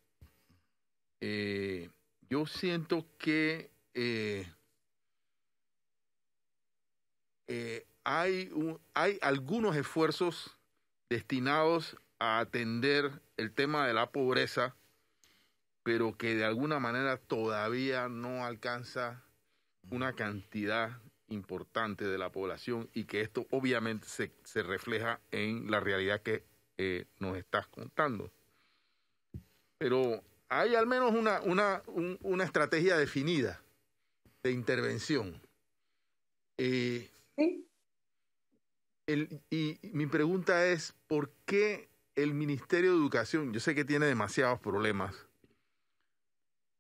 Eh, yo siento que eh, hay, hay algunos esfuerzos destinados a atender el tema de la pobreza, pero que de alguna manera todavía no alcanza una cantidad importante de la población y que esto obviamente se, refleja en la realidad que eh, nos estás contando. Pero hay al menos una, estrategia definida de intervención. Eh, y mi pregunta es, ¿por qué el Ministerio de Educación, yo sé que tiene demasiados problemas,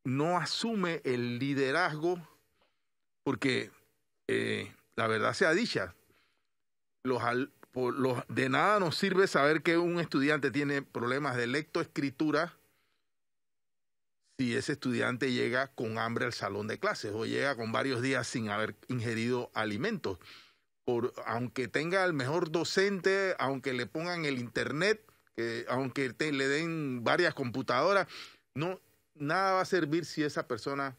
no asume el liderazgo porque eh, la verdad sea dicha, los, por los, de nada nos sirve saber que un estudiante tiene problemas de lectoescritura si ese estudiante llega con hambre al salón de clases o llega con varios días sin haber ingerido alimentos. Por, aunque tenga el mejor docente, aunque le pongan el internet, que aunque le den varias computadoras, no, nada va a servir si esa persona,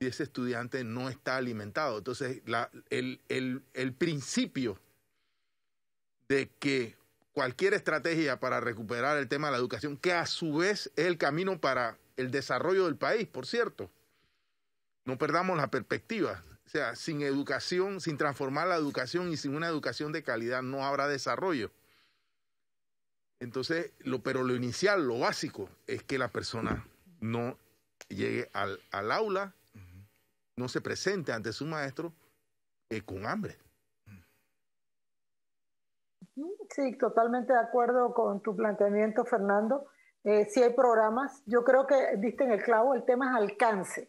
si ese estudiante no está alimentado. Entonces, el, el, el principio de que cualquier estrategia para recuperar el tema de la educación, que a su vez es el camino para el desarrollo del país, por cierto. No perdamos la perspectiva. O sea, sin educación, sin transformar la educación y sin una educación de calidad no habrá desarrollo. Entonces, lo, pero lo inicial, lo básico, es que la persona no llegue al, aula, no se presente ante su maestro eh, con hambre. Sí, totalmente de acuerdo con tu planteamiento, Fernando. Eh, si hay programas, yo creo que viste en el clavo, el tema es alcance.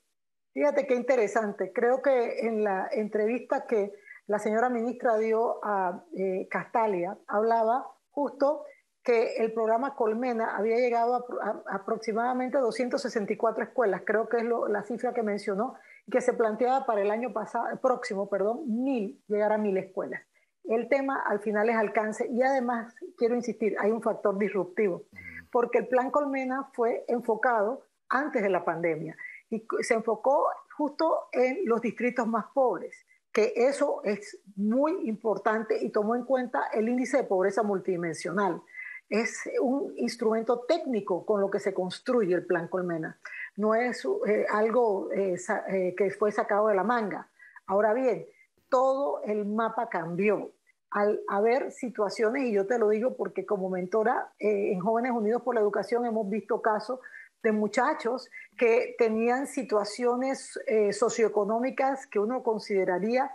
Fíjate qué interesante. Creo que en la entrevista que la señora ministra dio a eh, Castalia, hablaba justo que el programa Colmena había llegado a, aproximadamente 264 escuelas, creo que es la cifra que mencionó, que se planteaba para el año pasado, próximo, perdón, mil, llegar a mil escuelas. El tema al final es alcance y además, quiero insistir, hay un factor disruptivo, porque el plan Colmena fue enfocado antes de la pandemia y se enfocó justo en los distritos más pobres, que eso es muy importante y tomó en cuenta el índice de pobreza multidimensional es un instrumento técnico con lo que se construye el plan Colmena. No es eh, algo eh, eh, que fue sacado de la manga. Ahora bien, todo el mapa cambió al haber situaciones, y yo te lo digo porque como mentora en Jóvenes Unidos por la Educación hemos visto casos de muchachos que tenían situaciones socioeconómicas que uno consideraría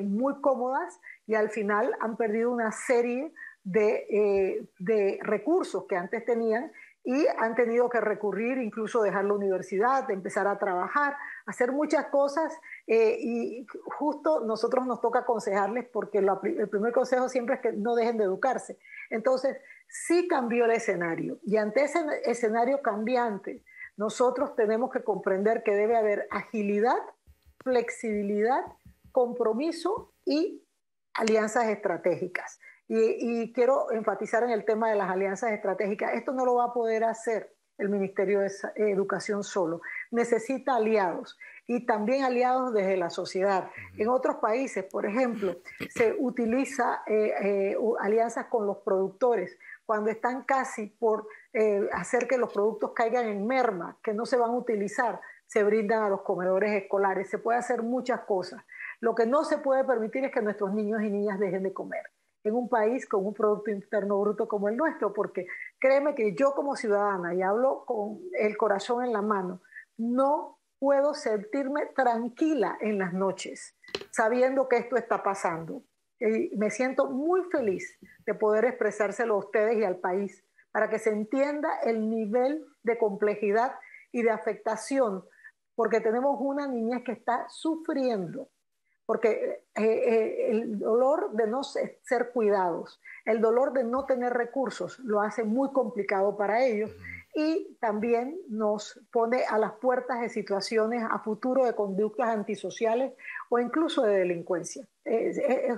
muy cómodas y al final han perdido una serie eh, de, recursos que antes tenían y han tenido que recurrir, incluso dejar la universidad, empezar a trabajar, hacer muchas cosas eh, y justo nosotros nos toca aconsejarles porque el primer consejo siempre es que no dejen de educarse. Entonces, sí cambió el escenario y ante ese escenario cambiante, nosotros tenemos que comprender que debe haber agilidad, flexibilidad, compromiso y alianzas estratégicas. Y, quiero enfatizar en el tema de las alianzas estratégicas. Esto no lo va a poder hacer el Ministerio de eh, Educación solo. Necesita aliados y también aliados desde la sociedad. En otros países, por ejemplo, (clears throat) se utiliza eh, eh, alianzas con los productores cuando están casi por hacer que los productos caigan en merma, que no se van a utilizar, se brindan a los comedores escolares. Se puede hacer muchas cosas. Lo que no se puede permitir es que nuestros niños y niñas dejen de comer en un país con un Producto Interno Bruto como el nuestro, porque créeme que yo como ciudadana, y hablo con el corazón en la mano, no puedo sentirme tranquila en las noches sabiendo que esto está pasando. me siento muy feliz de poder expresárselo a ustedes y al país para que se entienda el nivel de complejidad y de afectación, porque tenemos una niña que está sufriendo porque eh, eh, el dolor de no ser, cuidados, el dolor de no tener recursos, lo hace muy complicado para ellos y también nos pone a las puertas de situaciones a futuro de conductas antisociales o incluso de delincuencia.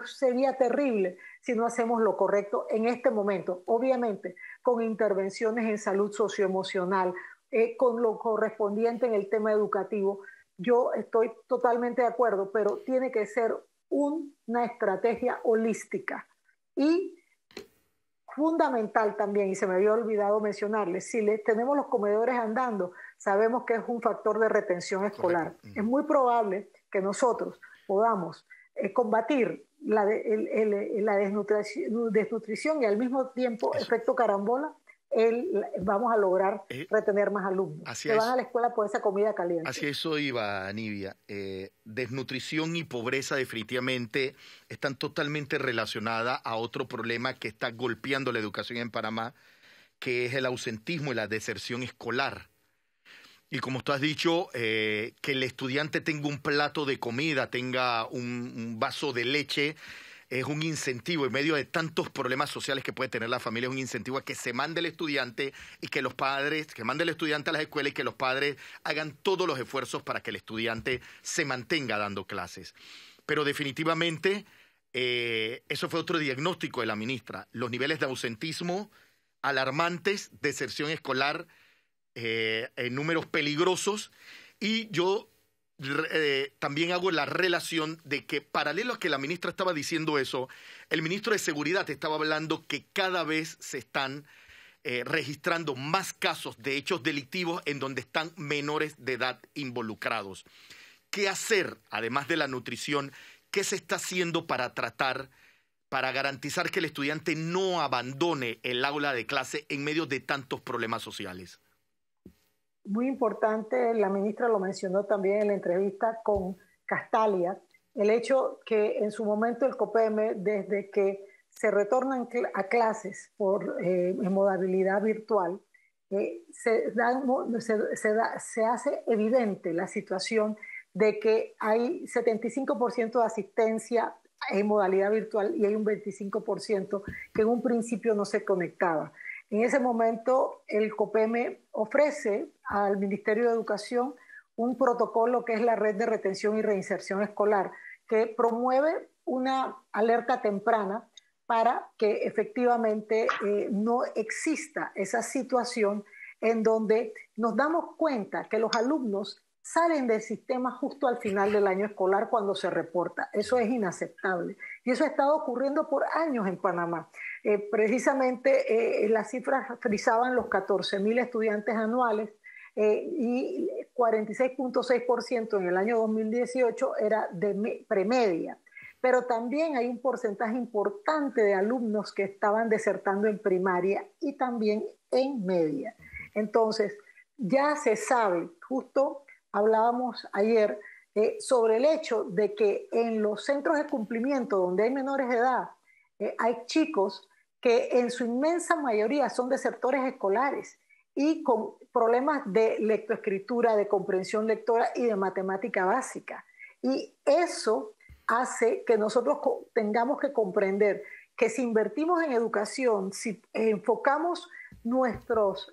sería terrible si no hacemos lo correcto en este momento, obviamente con intervenciones en salud socioemocional, eh, con lo correspondiente en el tema educativo, yo estoy totalmente de acuerdo, pero tiene que ser una estrategia holística. Y fundamental también, y se me había olvidado mencionarles, si tenemos los comedores andando, sabemos que es un factor de retención escolar. Es muy probable que nosotros podamos eh, combatir la, desnutrición, y al mismo tiempo efecto carambola el, vamos a lograr eh, retener más alumnos. que van a la escuela por esa comida caliente. así eso iba, Nivia. Eh, desnutrición y pobreza definitivamente están totalmente relacionadas a otro problema que está golpeando la educación en Panamá, que es el ausentismo y la deserción escolar. Y como tú has dicho, eh, que el estudiante tenga un plato de comida, tenga un vaso de leche, es un incentivo, en medio de tantos problemas sociales que puede tener la familia, es un incentivo a que se mande el estudiante y que los padres, que mande el estudiante a las escuelas y que los padres hagan todos los esfuerzos para que el estudiante se mantenga dando clases. Pero definitivamente, eh, eso fue otro diagnóstico de la ministra, los niveles de ausentismo alarmantes, deserción escolar, eh, en números peligrosos, y yo eh, también hago la relación de que paralelo a que la ministra estaba diciendo eso, el ministro de Seguridad estaba hablando que cada vez se están eh, registrando más casos de hechos delictivos en donde están menores de edad involucrados. ¿Qué hacer, además de la nutrición? ¿Qué se está haciendo para tratar, para garantizar que el estudiante no abandone el aula de clase en medio de tantos problemas sociales? muy importante, la ministra lo mencionó también en la entrevista con Castalia, el hecho que en su momento el COPEME, desde que se retornan a clases por eh, modalidad virtual, eh, se, dan, se, se, hace evidente la situación de que hay 75% de asistencia en modalidad virtual y hay un 25% que en un principio no se conectaba. En ese momento el COPEME ofrece al Ministerio de Educación un protocolo que es la red de retención y reinserción escolar, que promueve una alerta temprana para que efectivamente eh, no exista esa situación en donde nos damos cuenta que los alumnos salen del sistema justo al final del año escolar cuando se reporta. Eso es inaceptable. Y eso ha estado ocurriendo por años en Panamá. Eh, precisamente eh, las cifras frisaban los 14.000 estudiantes anuales eh, y 46.6% en el año 2018 era de premedia. Pero también hay un porcentaje importante de alumnos que estaban desertando en primaria y también en media. Entonces, ya se sabe, justo hablábamos ayer eh, sobre el hecho de que en los centros de cumplimiento donde hay menores de edad, eh, hay chicos que en su inmensa mayoría son desertores escolares y con problemas de lectoescritura, de comprensión lectora y de matemática básica. Y eso hace que nosotros tengamos que comprender que si invertimos en educación, si enfocamos nuestras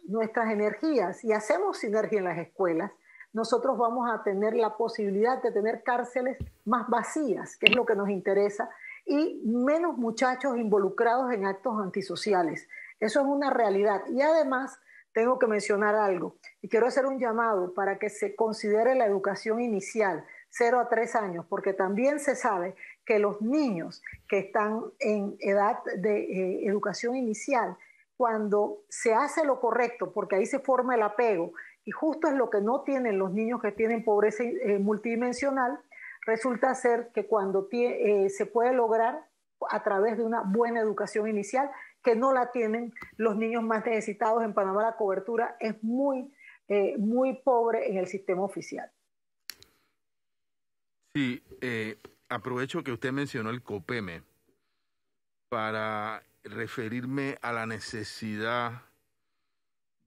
energías y hacemos sinergia en las escuelas, nosotros vamos a tener la posibilidad de tener cárceles más vacías, que es lo que nos interesa, y menos muchachos involucrados en actos antisociales. Eso es una realidad. Y además tengo que mencionar algo y quiero hacer un llamado para que se considere la educación inicial, cero a tres años, porque también se sabe que los niños que están en edad de eh, educación inicial, cuando se hace lo correcto, porque ahí se forma el apego, y justo es lo que no tienen los niños que tienen pobreza eh, multidimensional, resulta ser que cuando eh, se puede lograr a través de una buena educación inicial que no la tienen los niños más necesitados. En Panamá la cobertura es muy, eh, muy pobre en el sistema oficial. Sí, eh, aprovecho que usted mencionó el COPEME para referirme a la necesidad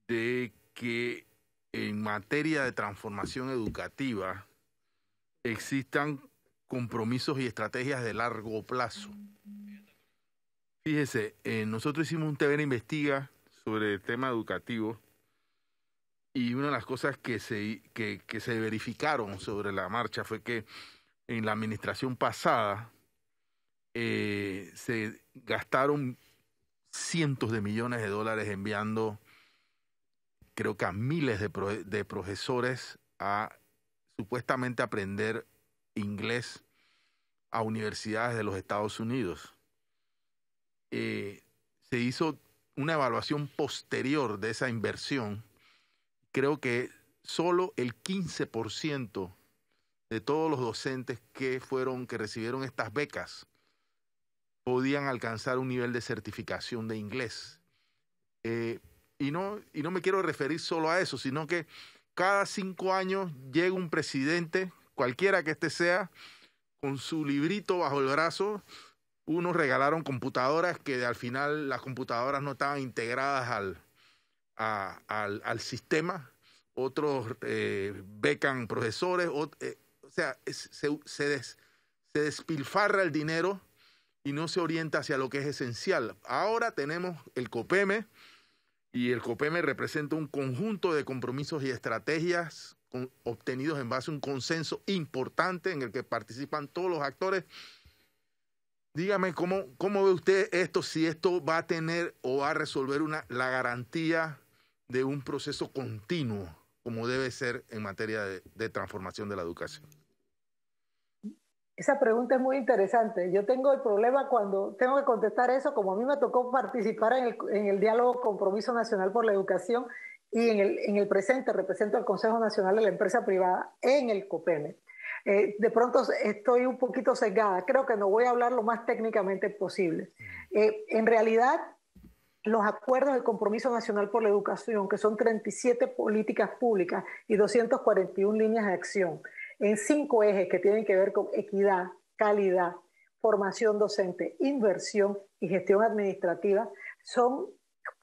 de que en materia de transformación educativa existan compromisos y estrategias de largo plazo. Fíjese, eh, nosotros hicimos un TVN Investiga sobre el tema educativo y una de las cosas que se, que, se verificaron sobre la marcha fue que en la administración pasada eh, se gastaron cientos de millones de dólares enviando creo que a miles de, de profesores a supuestamente aprender inglés a universidades de los Estados Unidos eh, se hizo una evaluación posterior de esa inversión. Creo que solo el 15% de todos los docentes que fueron, que recibieron estas becas, podían alcanzar un nivel de certificación de inglés. Eh, y, no, y no me quiero referir solo a eso, sino que cada cinco años llega un presidente, cualquiera que este sea, con su librito bajo el brazo unos regalaron computadoras que al final las computadoras no estaban integradas al, sistema. Otros eh, becan profesores. Eh, o, sea, se, despilfarra el dinero y no se orienta hacia lo que es esencial. Ahora tenemos el COPEME y el COPEME representa un conjunto de compromisos y estrategias obtenidos en base a un consenso importante en el que participan todos los actores Dígame cómo, ve usted esto, si esto va a tener o va a resolver una, la garantía de un proceso continuo como debe ser en materia de, transformación de la educación. Esa pregunta es muy interesante. Yo tengo el problema cuando tengo que contestar eso, como a mí me tocó participar en el, en el diálogo Compromiso Nacional por la Educación y en el, en el presente represento al Consejo Nacional de la Empresa Privada en el COPEME. Eh, de pronto estoy un poquito sesgada, creo que no voy a hablar lo más técnicamente posible. Eh, en realidad, los acuerdos del Compromiso Nacional por la Educación, que son 37 políticas públicas y 241 líneas de acción, en cinco ejes que tienen que ver con equidad, calidad, formación docente, inversión y gestión administrativa, son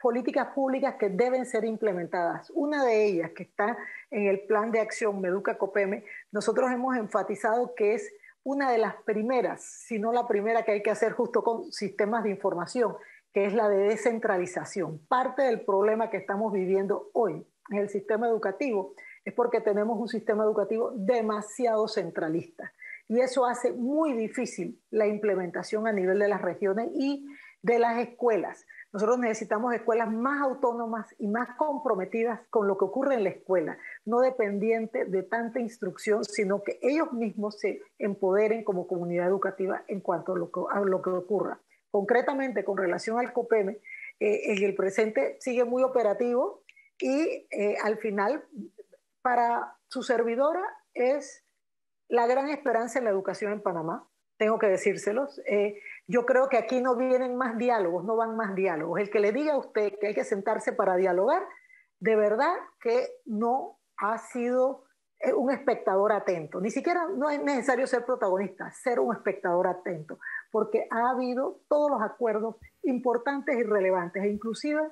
políticas públicas que deben ser implementadas. Una de ellas, que está en el plan de acción Meduca Copeme, nosotros hemos enfatizado que es una de las primeras, si no la primera que hay que hacer justo con sistemas de información, que es la de descentralización. Parte del problema que estamos viviendo hoy en el sistema educativo es porque tenemos un sistema educativo demasiado centralista y eso hace muy difícil la implementación a nivel de las regiones y de las escuelas. Nosotros necesitamos escuelas más autónomas y más comprometidas con lo que ocurre en la escuela, no dependiente de tanta instrucción, sino que ellos mismos se empoderen como comunidad educativa en cuanto a lo que, ocurra. Concretamente, con relación al COPEME, eh, en el presente sigue muy operativo y eh, al final, para su servidora, es la gran esperanza en la educación en Panamá, tengo que decírselos. Eh, yo creo que aquí no vienen más diálogos, no van más diálogos. El que le diga a usted que hay que sentarse para dialogar, de verdad que no ha sido eh, un espectador atento. Ni siquiera no es necesario ser protagonista, ser un espectador atento, porque ha habido todos los acuerdos importantes y relevantes, e inclusive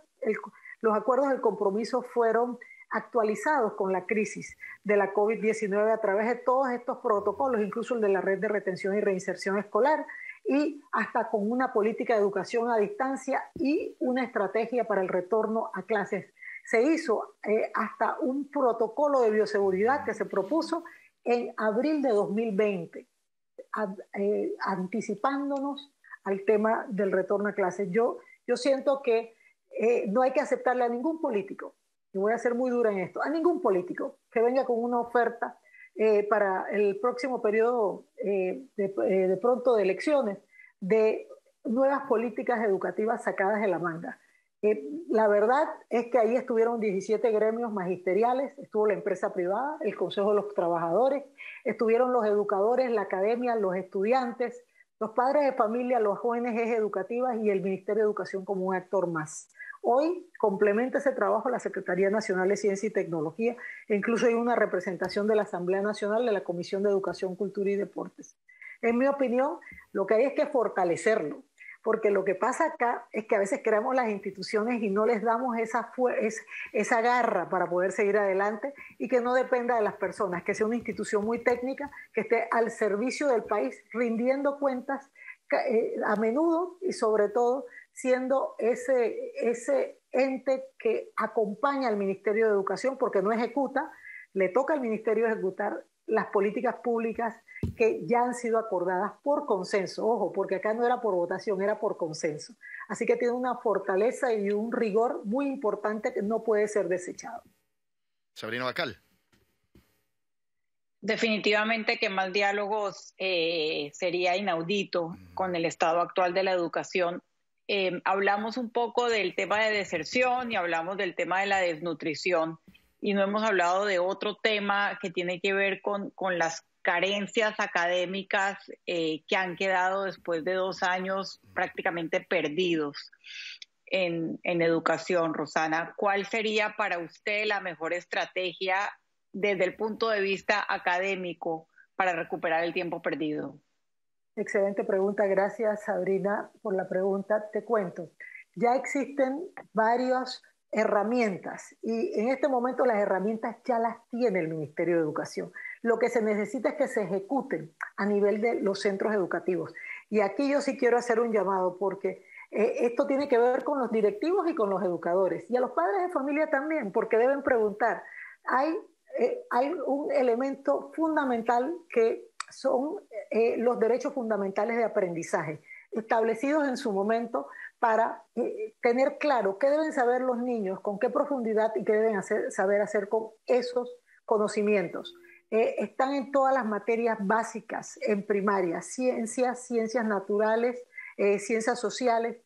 los acuerdos del compromiso fueron actualizados con la crisis de la COVID-19 a través de todos estos protocolos, incluso el de la red de retención y reinserción escolar, y hasta con una política de educación a distancia y una estrategia para el retorno a clases. Se hizo eh, hasta un protocolo de bioseguridad que se propuso en abril de 2020, eh, anticipándonos al tema del retorno a clases. Yo, yo siento que eh, no hay que aceptarle a ningún político, y voy a ser muy dura en esto, a ningún político que venga con una oferta eh, para el próximo periodo eh, eh, de, pronto de elecciones de nuevas políticas educativas sacadas de la manga. la verdad es que ahí estuvieron 17 gremios magisteriales, estuvo la empresa privada, el Consejo de los Trabajadores, estuvieron los educadores, la academia, los estudiantes, los padres de familia, las ONGs educativas y el Ministerio de Educación como un actor más. Hoy complementa ese trabajo la Secretaría Nacional de Ciencia y Tecnología. E incluso hay una representación de la Asamblea Nacional de la Comisión de Educación, Cultura y Deportes. En mi opinión, lo que hay es que fortalecerlo, porque lo que pasa acá es que a veces creamos las instituciones y no les damos esa, garra para poder seguir adelante y que no dependa de las personas, que sea una institución muy técnica, que esté al servicio del país, rindiendo cuentas eh, a menudo y sobre todo siendo ese, ese ente que acompaña al Ministerio de Educación porque no ejecuta, le toca al Ministerio ejecutar las políticas públicas que ya han sido acordadas por consenso. Ojo, porque acá no era por votación, era por consenso. Así que tiene una fortaleza y un rigor muy importante que no puede ser desechado. Sabrina Bacal. Definitivamente que más diálogos eh, sería inaudito con el estado actual de la educación Em, hablamos un poco del tema de deserción y hablamos del tema de la desnutrición y no hemos hablado de otro tema que tiene que ver con, las carencias académicas eh, que han quedado después de dos años prácticamente perdidos en educación, Rosana. ¿Cuál sería para usted la mejor estrategia desde el punto de vista académico para recuperar el tiempo perdido? Excelente pregunta. Gracias, Sabrina, por la pregunta. Te cuento. Ya existen varias herramientas y en este momento las herramientas ya las tiene el Ministerio de Educación. Lo que se necesita es que se ejecuten a nivel de los centros educativos. Y aquí yo sí quiero hacer un llamado porque eh, esto tiene que ver con los directivos y con los educadores y a los padres de familia también, porque deben preguntar. Hay, eh, hay un elemento fundamental que son eh, eh, los derechos fundamentales de aprendizaje, establecidos en su momento para eh, tener claro qué deben saber los niños, con qué profundidad y qué deben saber hacer con esos conocimientos. están en todas las materias básicas en primaria, ciencias, ciencias naturales, ciencias sociales,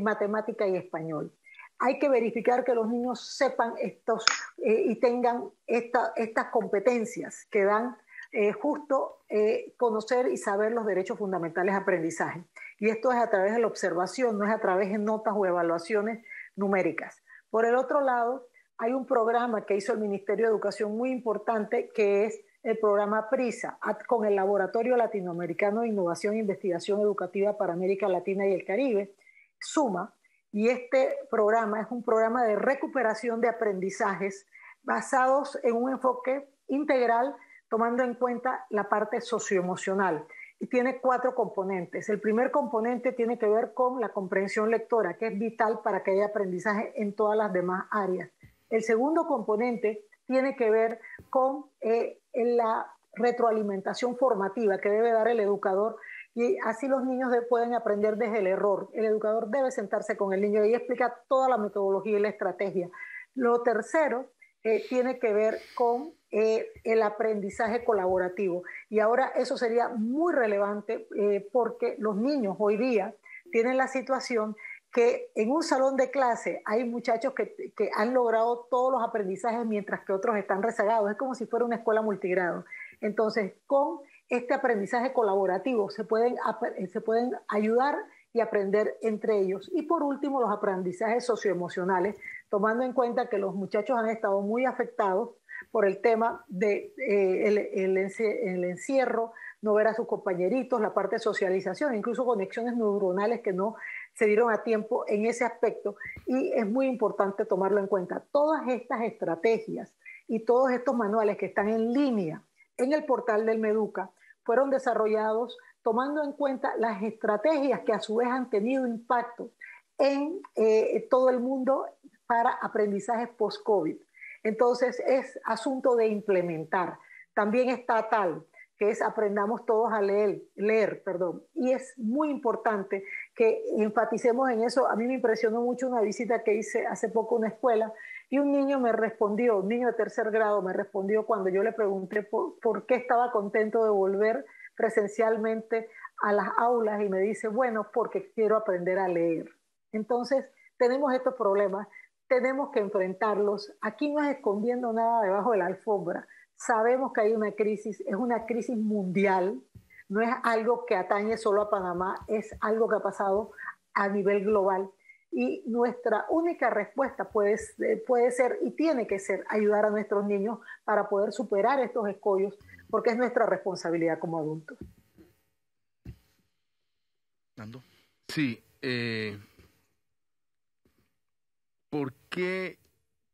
matemática y español hay que verificar que los niños sepan estos y tengan estas competencias que dan eh, justo eh, conocer y saber los derechos fundamentales de aprendizaje. Y esto es a través de la observación, no es a través de notas o evaluaciones numéricas. Por el otro lado, hay un programa que hizo el Ministerio de Educación muy importante, que es el programa PRISA, con el Laboratorio Latinoamericano de Innovación e Investigación Educativa para América Latina y el Caribe, SUMA. Y este programa es un programa de recuperación de aprendizajes basados en un enfoque integral tomando en cuenta la parte socioemocional. Y tiene cuatro componentes. El primer componente tiene que ver con la comprensión lectora, que es vital para que haya aprendizaje en todas las demás áreas. El segundo componente tiene que ver con eh, la retroalimentación formativa que debe dar el educador y así los niños pueden aprender desde el error. El educador debe sentarse con el niño y explica toda la metodología y la estrategia. Lo tercero eh, tiene que ver con eh, el aprendizaje colaborativo. Y ahora eso sería muy relevante eh, porque los niños hoy día tienen la situación que en un salón de clase hay muchachos que, han logrado todos los aprendizajes mientras que otros están rezagados. Es como si fuera una escuela multigrado. Entonces, con este aprendizaje colaborativo se pueden, eh, se pueden ayudar y aprender entre ellos. Y por último, los aprendizajes socioemocionales, tomando en cuenta que los muchachos han estado muy afectados por el tema del de, eh, el, encierro, no ver a sus compañeritos, la parte de socialización, incluso conexiones neuronales que no se dieron a tiempo en ese aspecto y es muy importante tomarlo en cuenta. Todas estas estrategias y todos estos manuales que están en línea en el portal del Meduca fueron desarrollados tomando en cuenta las estrategias que a su vez han tenido impacto en eh, todo el mundo para aprendizajes post-COVID. Entonces es asunto de implementar. También está tal que es aprendamos todos a leer, leer, perdón. Y es muy importante que enfaticemos en eso. A mí me impresionó mucho una visita que hice hace poco a una escuela y un niño me respondió, un niño de tercer grado me respondió cuando yo le pregunté por qué estaba contento de volver presencialmente a las aulas y me dice, bueno, porque quiero aprender a leer. Entonces, tenemos estos problemas tenemos que enfrentarlos. Aquí no es escondiendo nada debajo de la alfombra. Sabemos que hay una crisis, es una crisis mundial, no es algo que atañe solo a Panamá, es algo que ha pasado a nivel global. Y nuestra única respuesta puede, eh, puede ser y tiene que ser ayudar a nuestros niños para poder superar estos escollos, porque es nuestra responsabilidad como adultos. Sí, eh, ¿por qué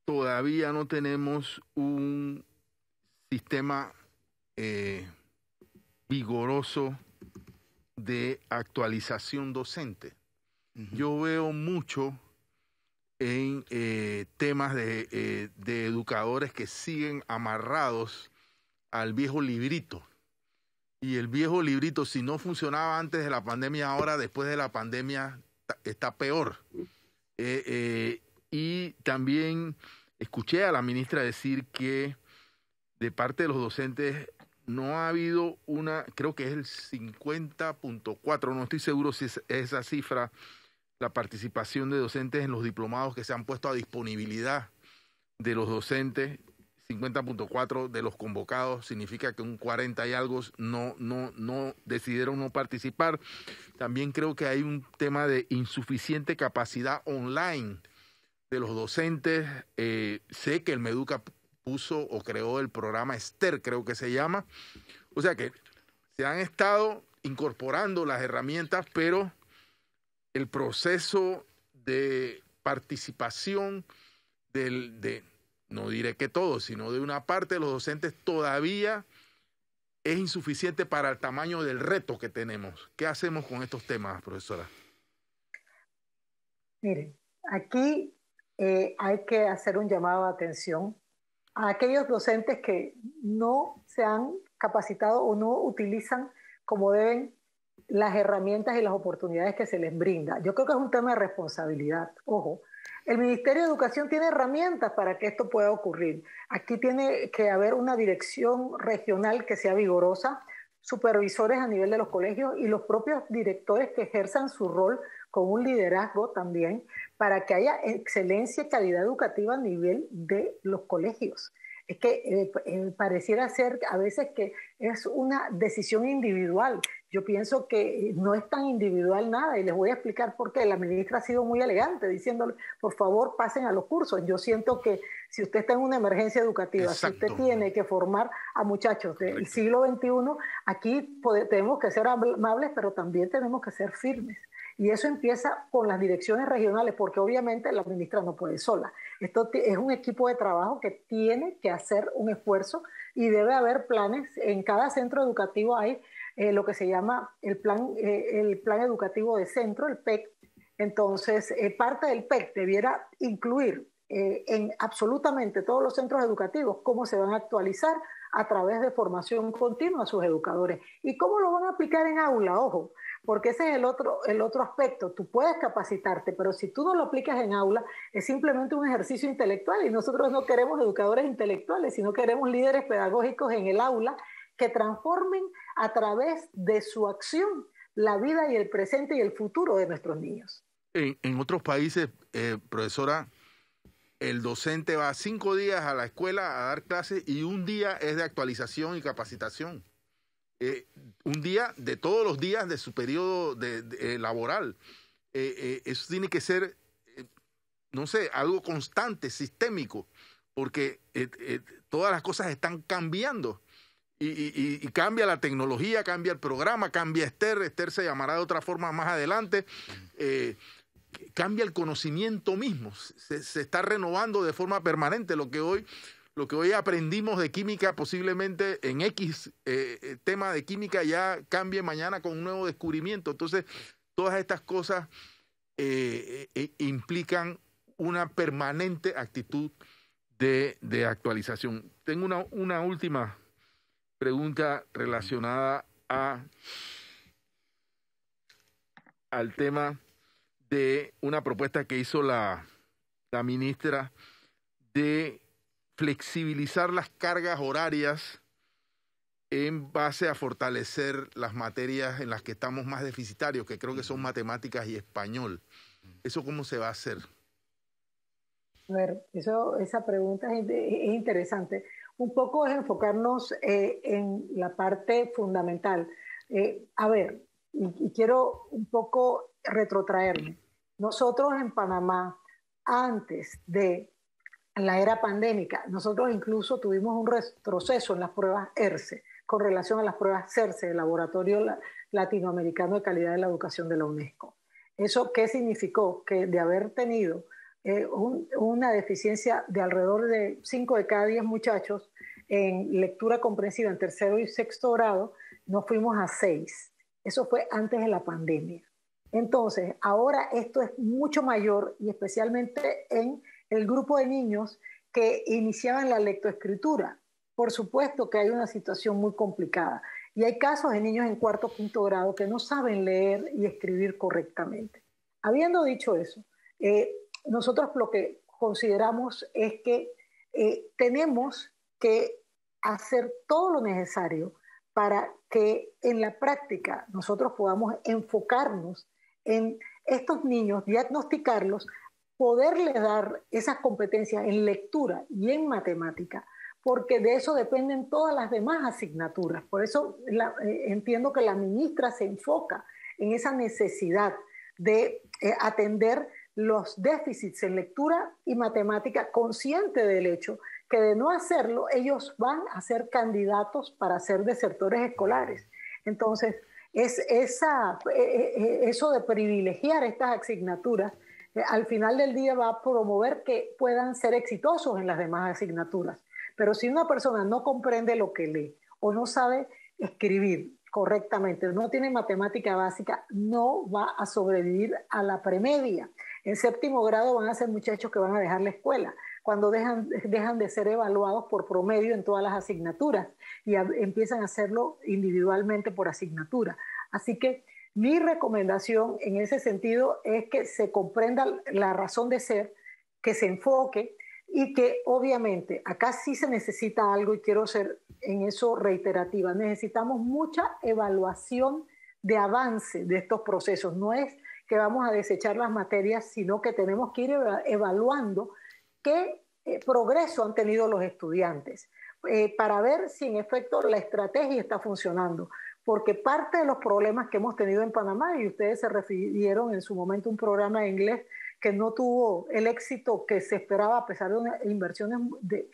todavía no tenemos un sistema eh, vigoroso de actualización docente? Yo veo mucho en eh, temas eh, de, educadores que siguen amarrados al viejo librito. Y el viejo librito, si no funcionaba antes de la pandemia, ahora después de la pandemia está peor. Y también escuché a la ministra decir que de parte de los docentes no ha habido una, creo que es el 50.4, no estoy seguro si es esa cifra, la participación de docentes en los diplomados que se han puesto a disponibilidad de los docentes. 50.4 de los convocados significa que un 40 y algo no, no, no decidieron no participar. También creo que hay un tema de insuficiente capacidad online de los docentes. Eh, sé que el Meduca puso o creó el programa Esther, creo que se llama. O sea que se han estado incorporando las herramientas, pero el proceso de participación del, de, no diré que todo, sino de una parte de los docentes todavía es insuficiente para el tamaño del reto que tenemos. ¿Qué hacemos con estos temas, profesora? Mire, aquí eh, hay que hacer un llamado de atención a aquellos docentes que no se han capacitado o no utilizan como deben las herramientas y las oportunidades que se les brinda. Yo creo que es un tema de responsabilidad, ojo. El Ministerio de Educación tiene herramientas para que esto pueda ocurrir. Aquí tiene que haber una dirección regional que sea vigorosa, supervisores a nivel de los colegios y los propios directores que ejerzan su rol con un liderazgo también, para que haya excelencia y calidad educativa a nivel de los colegios. Es que eh, eh, pareciera ser a veces que es una decisión individual. Yo pienso que eh, no es tan individual nada y les voy a explicar por qué. La ministra ha sido muy elegante diciéndole, por favor, pasen a los cursos. Yo siento que si usted está en una emergencia educativa, si usted tiene que formar a muchachos del siglo XXI, aquí tenemos que ser amables, pero también tenemos que ser firmes. Y eso empieza con las direcciones regionales, porque obviamente la ministra no puede sola. Esto es un equipo de trabajo que tiene que hacer un esfuerzo y debe haber planes. En cada centro educativo hay eh, lo que se llama el plan, eh, el plan educativo de centro, el PEC. Entonces, eh, parte del PEC debiera incluir en absolutamente todos los centros educativos cómo se van a actualizar a través de formación continua a sus educadores. ¿Y cómo lo van a aplicar en aula? Ojo, porque ese es el otro, el otro aspecto. Tú puedes capacitarte, pero si tú no lo aplicas en aula, es simplemente un ejercicio intelectual y nosotros no queremos educadores intelectuales, sino queremos líderes pedagógicos en el aula que transformen a través de su acción la vida y el presente y el futuro de nuestros niños. En, otros países, eh, profesora, el docente va cinco días a la escuela a dar clases y un día es de actualización y capacitación. Eh, un día de todos los días de su periodo de, eh, laboral. Eh, eso tiene que ser, no sé, algo constante, sistémico, porque todas las cosas están cambiando. Y, cambia la tecnología, cambia el programa, cambia Esther, Esther se llamará de otra forma más adelante, cambia el conocimiento mismo, se, está renovando de forma permanente lo que hoy lo que hoy aprendimos de química, posiblemente en X eh, eh, tema de química ya cambie mañana con un nuevo descubrimiento. Entonces, todas estas cosas eh, implican una permanente actitud de, actualización. Tengo una, última pregunta relacionada al tema de una propuesta que hizo la ministra de flexibilizar las cargas horarias en base a fortalecer las materias en las que estamos más deficitarios, que creo que son matemáticas y español. ¿Eso cómo se va a hacer? A ver, eso, esa pregunta es, interesante. Un poco es enfocarnos eh, en la parte fundamental. Eh, a ver, y, quiero un poco retrotraerme. Nosotros en Panamá, antes de en la era pandémica. Nosotros incluso tuvimos un retroceso en las pruebas ERCE e, con relación a las pruebas CERCE, e, el Laboratorio Latinoamericano de Calidad de la Educación de la UNESCO. ¿Eso qué significó? Que de haber tenido eh, una deficiencia de alrededor de 5 de cada 10 muchachos en lectura comprensiva en tercero y sexto grado, nos fuimos a 6. Eso fue antes de la pandemia. Entonces, ahora esto es mucho mayor y especialmente en el grupo de niños que iniciaban la lectoescritura. Por supuesto que hay una situación muy complicada y hay casos de niños en cuarto o grado que no saben leer y escribir correctamente. Habiendo dicho eso, eh, nosotros lo que consideramos es que eh, tenemos que hacer todo lo necesario para que en la práctica nosotros podamos enfocarnos en estos niños, diagnosticarlos, poderles dar esas competencias en lectura y en matemática, porque de eso dependen todas las demás asignaturas. Por eso eh, entiendo que la ministra se enfoca en esa necesidad de eh, atender los déficits en lectura y matemática, consciente del hecho que de no hacerlo, ellos van a ser candidatos para ser desertores escolares. Entonces, es esa, eh, eso de privilegiar estas asignaturas eh, al final del día va a promover que puedan ser exitosos en las demás asignaturas. Pero si una persona no comprende lo que lee o no sabe escribir correctamente, no tiene matemática básica, no va a sobrevivir a la premedia. En séptimo grado van a ser muchachos que van a dejar la escuela cuando dejan, de ser evaluados por promedio en todas las asignaturas y empiezan a hacerlo individualmente por asignatura. Así que mi recomendación en ese sentido es que se comprenda la razón de ser, que se enfoque y que obviamente acá sí se necesita algo y quiero ser en eso reiterativa. Necesitamos mucha evaluación de avance de estos procesos. No es que vamos a desechar las materias, sino que tenemos que ir evaluando qué eh, progreso han tenido los estudiantes eh, para ver si en efecto la estrategia está funcionando porque parte de los problemas que hemos tenido en Panamá, y ustedes se refirieron en su momento a un programa de inglés que no tuvo el éxito que se esperaba a pesar de inversiones de,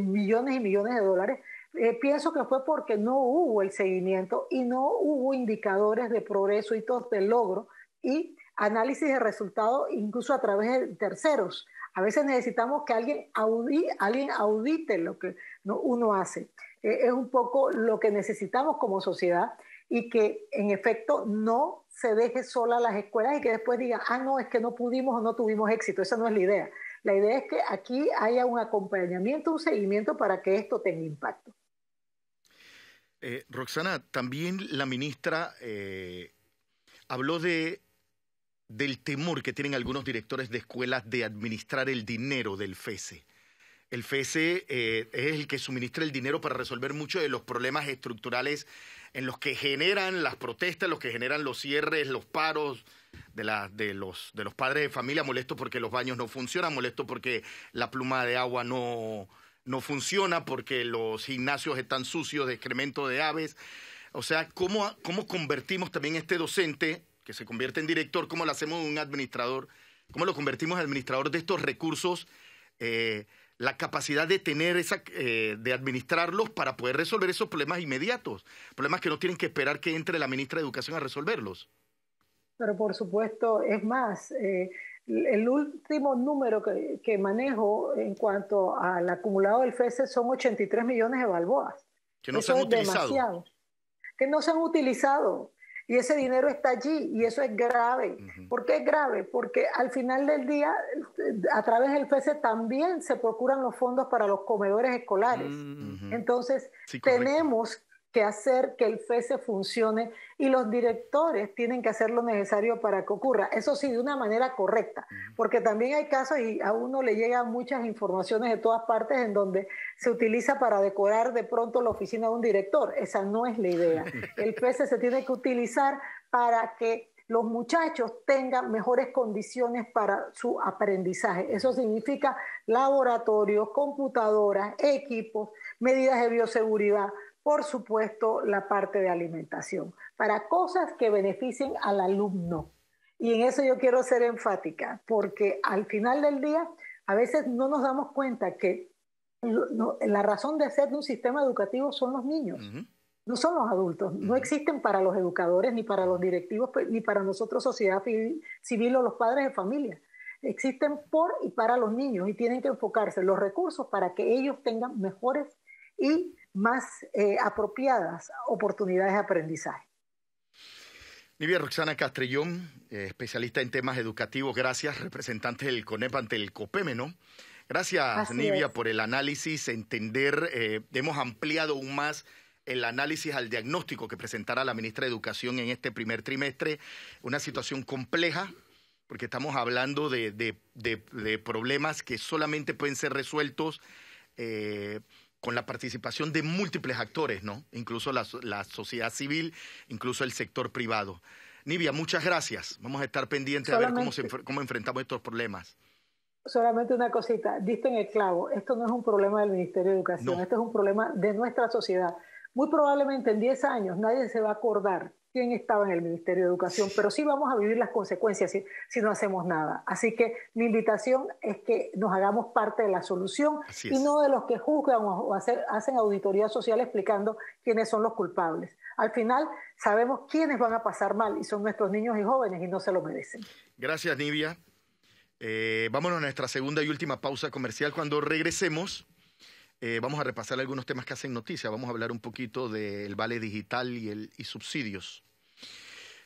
millones y millones de dólares, eh, pienso que fue porque no hubo el seguimiento y no hubo indicadores de progreso, y todo de logro y análisis de resultados incluso a través de terceros. A veces necesitamos que alguien, alguien audite lo que uno hace es un poco lo que necesitamos como sociedad y que en efecto no se deje sola las escuelas y que después diga, ah, no, es que no pudimos o no tuvimos éxito. Esa no es la idea. La idea es que aquí haya un acompañamiento, un seguimiento para que esto tenga impacto. Eh, Roxana, también la ministra eh, habló de del temor que tienen algunos directores de escuelas de administrar el dinero del FESE. El FESE e, eh, es el que suministra el dinero para resolver muchos de los problemas estructurales en los que generan las protestas, los que generan los cierres, los paros de, los, padres de familia, Molesto porque los baños no funcionan, molesto porque la pluma de agua no, funciona, porque los gimnasios están sucios de excremento de aves. O sea, ¿cómo, convertimos también a este docente, que se convierte en director, cómo lo hacemos un administrador, cómo lo convertimos en administrador de estos recursos? Eh, la capacidad de tener esa, eh, de administrarlos para poder resolver esos problemas inmediatos, problemas que no tienen que esperar que entre la ministra de Educación a resolverlos. Pero por supuesto, es más, eh, el último número que, manejo en cuanto al acumulado del FESE son 83 millones de balboas. Que no se han utilizado. Que no se han utilizado. Y ese dinero está allí y eso es grave. ¿Por qué es grave? Porque al final del día, eh, a través del FESE también se procuran los fondos para los comedores escolares. Mm. Entonces, tenemos tenemos que hacer que el FESE funcione y los directores tienen que hacer lo necesario para que ocurra. Eso sí, de una manera correcta, porque también hay casos y a uno le llegan muchas informaciones de todas partes en donde se utiliza para decorar de pronto la oficina de un director. Esa no es la idea. (laughs) El FESE se tiene que utilizar para que los muchachos tengan mejores condiciones para su aprendizaje. Eso significa laboratorios, computadoras, equipos, medidas de bioseguridad, por supuesto, la parte de alimentación, para cosas que beneficien al alumno. Y en eso yo quiero ser enfática, porque al final del día a veces no nos damos cuenta que la razón de ser de un sistema educativo son los niños, no son los adultos, no existen para los educadores, ni para los directivos, ni para nosotros sociedad civil o los padres de familia. Existen por y para los niños y tienen que enfocarse los recursos para que ellos tengan mejores y más eh, apropiadas oportunidades de aprendizaje. Nivia Roxana Castrillón, eh, especialista en temas educativos, gracias, representante del CONEP ante el COPEME, ¿no? Gracias, Nivia, por el análisis, entender, eh, hemos ampliado aún más el análisis al diagnóstico que presentará la ministra de Educación en este primer trimestre, una situación compleja, porque estamos hablando de, de, de, problemas que solamente pueden ser resueltos con la participación de múltiples actores, ¿no? Incluso la, sociedad civil, incluso el sector privado. Nivia, muchas gracias. Vamos a estar pendientes a ver cómo, se, cómo enfrentamos estos problemas. Solamente una cosita, diste en el clavo, esto no es un problema del Ministerio de Educación, esto es un problema de nuestra sociedad. Muy probablemente en 10 años nadie se va a acordar quién estaba en el Ministerio de Educación, pero sí vamos a vivir las consecuencias si, no hacemos nada. Así que mi invitación es que nos hagamos parte de la solución y no de los que juzgan o hacen auditoría social explicando quiénes son los culpables. Al final sabemos quiénes van a pasar mal y son nuestros niños y jóvenes y no se lo merecen. Gracias, Nivia. Eh, vámonos a nuestra segunda y última pausa comercial. Cuando regresemos, eh, vamos a repasar algunos temas que hacen noticia. Vamos a hablar un poquito del vale digital y, el, subsidios.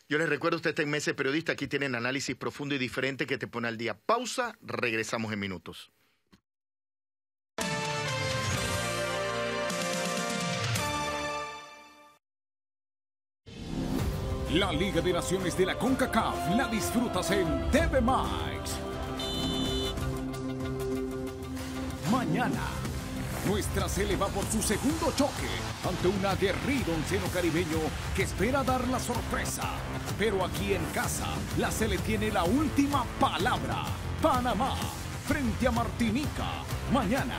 Yo les recuerdo, usted está en Meses Periodista. Aquí tienen análisis profundo y diferente que te pone al día. Pausa, regresamos en minutos. La Liga de Naciones de la CONCACAF la disfrutas en TV Mañana nuestra Sele va por su segundo choque ante un aguerrido onceno caribeño que espera dar la sorpresa. Pero aquí en casa, la Sele tiene la última palabra. Panamá frente a Martinica mañana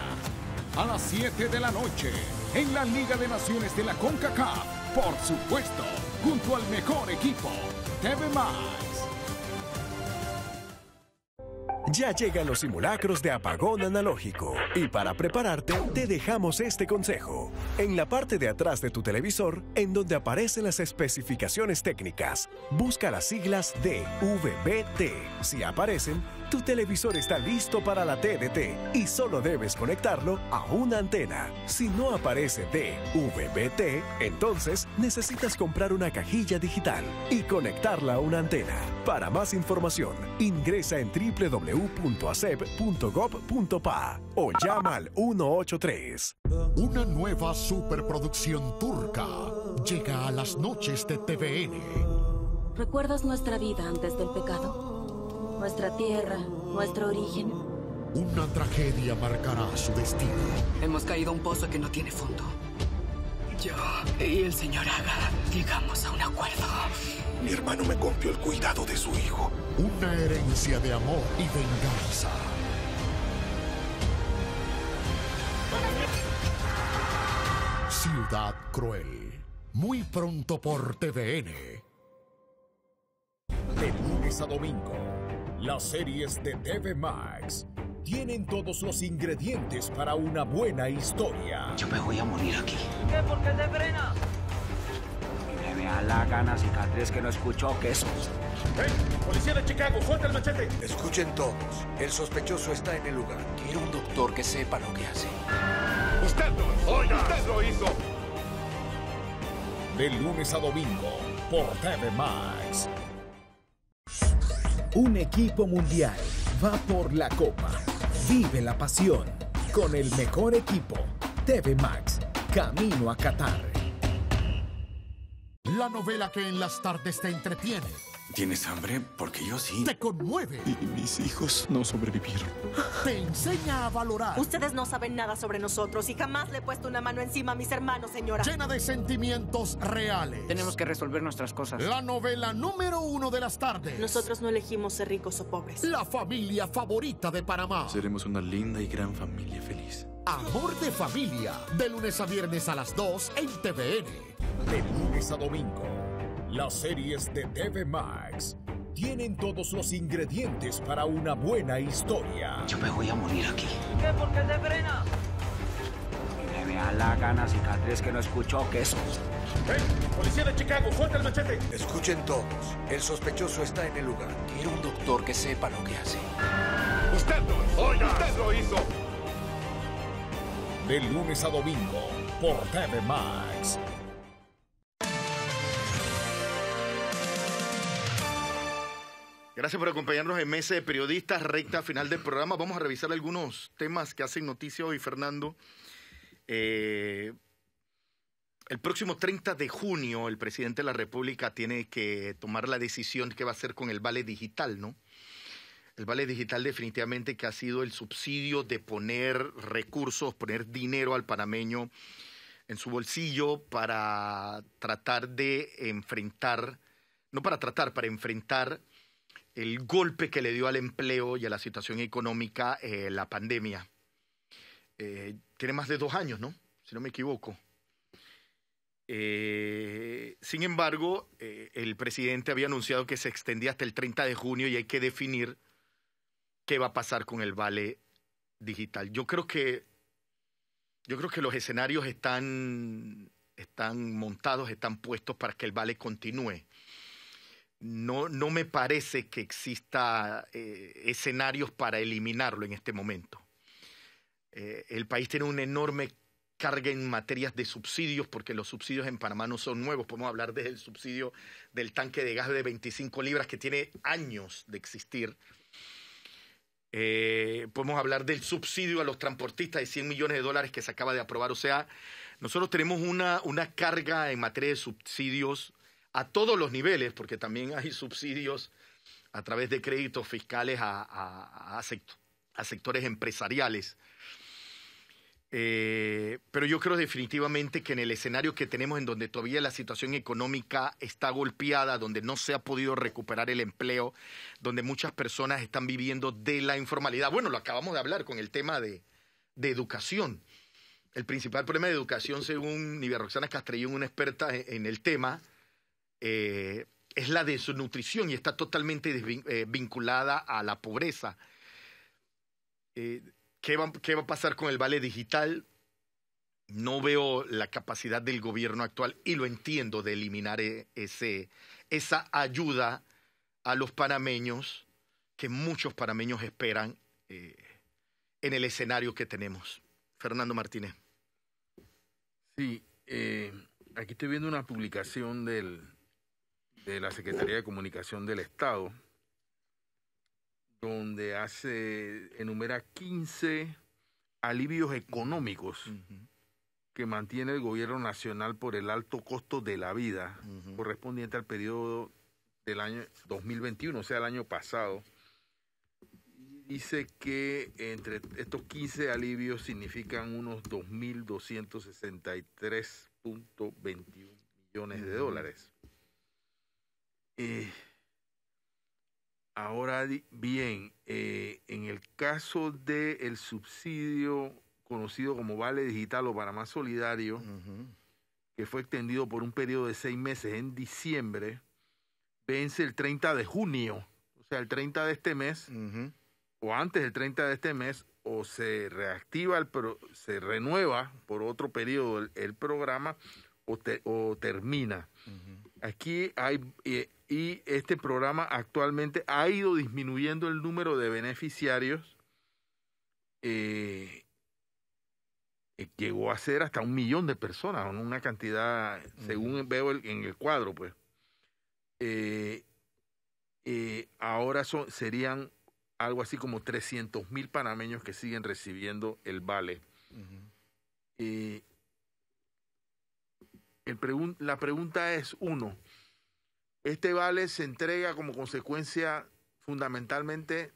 a las 7 de la noche en la Liga de Naciones de la CONCACAF. Por supuesto, junto al mejor equipo, TV Más. Ya llegan los simulacros de apagón analógico y para prepararte te dejamos este consejo. En la parte de atrás de tu televisor, en donde aparecen las especificaciones técnicas, busca las siglas de Si aparecen, tu televisor está listo para la TDT y solo debes conectarlo a una antena. Si no aparece DVBT entonces necesitas comprar una cajilla digital y conectarla a una antena. Para más información, ingresa en www www.acep.gov.pa o llama al 183. Una nueva superproducción turca llega a las noches de TVN. ¿Recuerdas nuestra vida antes del pecado? Nuestra tierra, nuestro origen. Una tragedia marcará su destino. Hemos caído a un pozo que no tiene fondo. Yo y el señor Haga llegamos a un acuerdo. Mi hermano me confió el cuidado de su hijo. Una herencia de amor y venganza. Ciudad Cruel. Muy pronto por TVN. De lunes a domingo, las series de TV Max tienen todos los ingredientes para una buena historia. Yo me voy a morir aquí. ¿Qué? ¿Por qué te me ganas y cicatriz que no escuchó quesos. ¡Hey! ¡Policía de Chicago! ¡Suelta el machete! Escuchen todos. El sospechoso está en el lugar. Quiero un doctor que sepa lo que hace. ¡Usted lo hizo! ¡Usted lo hizo! De lunes a domingo, por TV Max. Un equipo mundial va por la copa. Vive la pasión con el mejor equipo. TV Max, camino a Qatar. La novela que en las tardes te entretiene ¿Tienes hambre? Porque yo sí. Te conmueve. Y mis hijos no sobrevivieron. Te enseña a valorar. Ustedes no saben nada sobre nosotros y jamás le he puesto una mano encima a mis hermanos, señora. Llena de sentimientos reales. Tenemos que resolver nuestras cosas. La novela número uno de las tardes. Nosotros no elegimos ser ricos o pobres. La familia favorita de Panamá. Seremos una linda y gran familia feliz. Amor de familia. De lunes a viernes a las 2 en TVN. De lunes a domingo. Las series de TV Max tienen todos los ingredientes para una buena historia. Yo me voy a morir aquí. ¿Qué? ¿Por qué te frena? me ganas, la gana cicatriz que no escuchó queso. ¡Policía de Chicago! ¡Suelta el machete! Escuchen todos. El sospechoso está en el lugar. Quiero un doctor que sepa lo que hace. ¡Usted lo hizo! ¡Usted lo hizo! De lunes a domingo por TV Max. Gracias por acompañarnos en Mesa de Periodistas, recta final del programa. Vamos a revisar algunos temas que hacen noticia hoy, Fernando. Eh, el próximo 30 de junio, el presidente de la República tiene que tomar la decisión de qué va a hacer con el vale digital, ¿no? El vale digital definitivamente que ha sido el subsidio de poner recursos, poner dinero al panameño en su bolsillo para tratar de enfrentar, no para tratar, para enfrentar el golpe que le dio al empleo y a la situación económica eh, la pandemia. Eh, tiene más de dos años, ¿no? Si no me equivoco. Eh, sin embargo, el presidente había anunciado que se extendía hasta el 30 de junio y hay que definir qué va a pasar con el vale digital. Yo creo que, yo creo que los escenarios están, están montados, están puestos para que el vale continúe no, no me parece que exista eh, escenarios para eliminarlo en este momento. Eh, el país tiene una enorme carga en materias de subsidios, porque los subsidios en Panamá no son nuevos. Podemos hablar del subsidio del tanque de gas de 25 libras que tiene años de existir. Eh, podemos hablar del subsidio a los transportistas de 100 millones de dólares que se acaba de aprobar. O sea, nosotros tenemos una, una carga en materia de subsidios a todos los niveles, porque también hay subsidios a través de créditos fiscales a, a, sectores empresariales. Eh, pero yo creo definitivamente que en el escenario que tenemos, en donde todavía la situación económica está golpeada, donde no se ha podido recuperar el empleo, donde muchas personas están viviendo de la informalidad. Bueno, lo acabamos de hablar con el tema de, educación. El principal problema de educación, según Nivia Roxana Castrellón, una experta en el tema, eh, es la desnutrición y está totalmente eh, vinculada a la pobreza. Eh, ¿qué, va, a pasar con el vale digital? No veo la capacidad del gobierno actual, y lo entiendo, de eliminar e, ese, esa ayuda a los panameños que muchos panameños esperan en el escenario que tenemos. Fernando Martínez. Sí, aquí estoy viendo una publicación del, de la Secretaría de Comunicación del Estado, donde hace, enumera 15 alivios económicos que mantiene el gobierno nacional por el alto costo de la vida correspondiente al periodo del año 2021, o sea, el año pasado. Dice que entre estos 15 alivios significan unos 2.263.21 millones de dólares. Eh, ahora bien, eh, en el caso del el subsidio conocido como Vale Digital o más Solidario, que fue extendido por un periodo de seis meses en diciembre, vence el 30 de junio, o sea, el 30 de este mes, o antes del 30 de este mes, o se reactiva, el se renueva por otro periodo el, programa o, o termina. Aquí hay, eh, y este programa actualmente ha ido disminuyendo el número de beneficiarios. Eh, eh, llegó a ser hasta un millón de personas, una cantidad, según veo en el cuadro, pues. ahora son, serían algo así como 300 mil panameños que siguen recibiendo el vale la pregunta es, uno, este vale se entrega como consecuencia fundamentalmente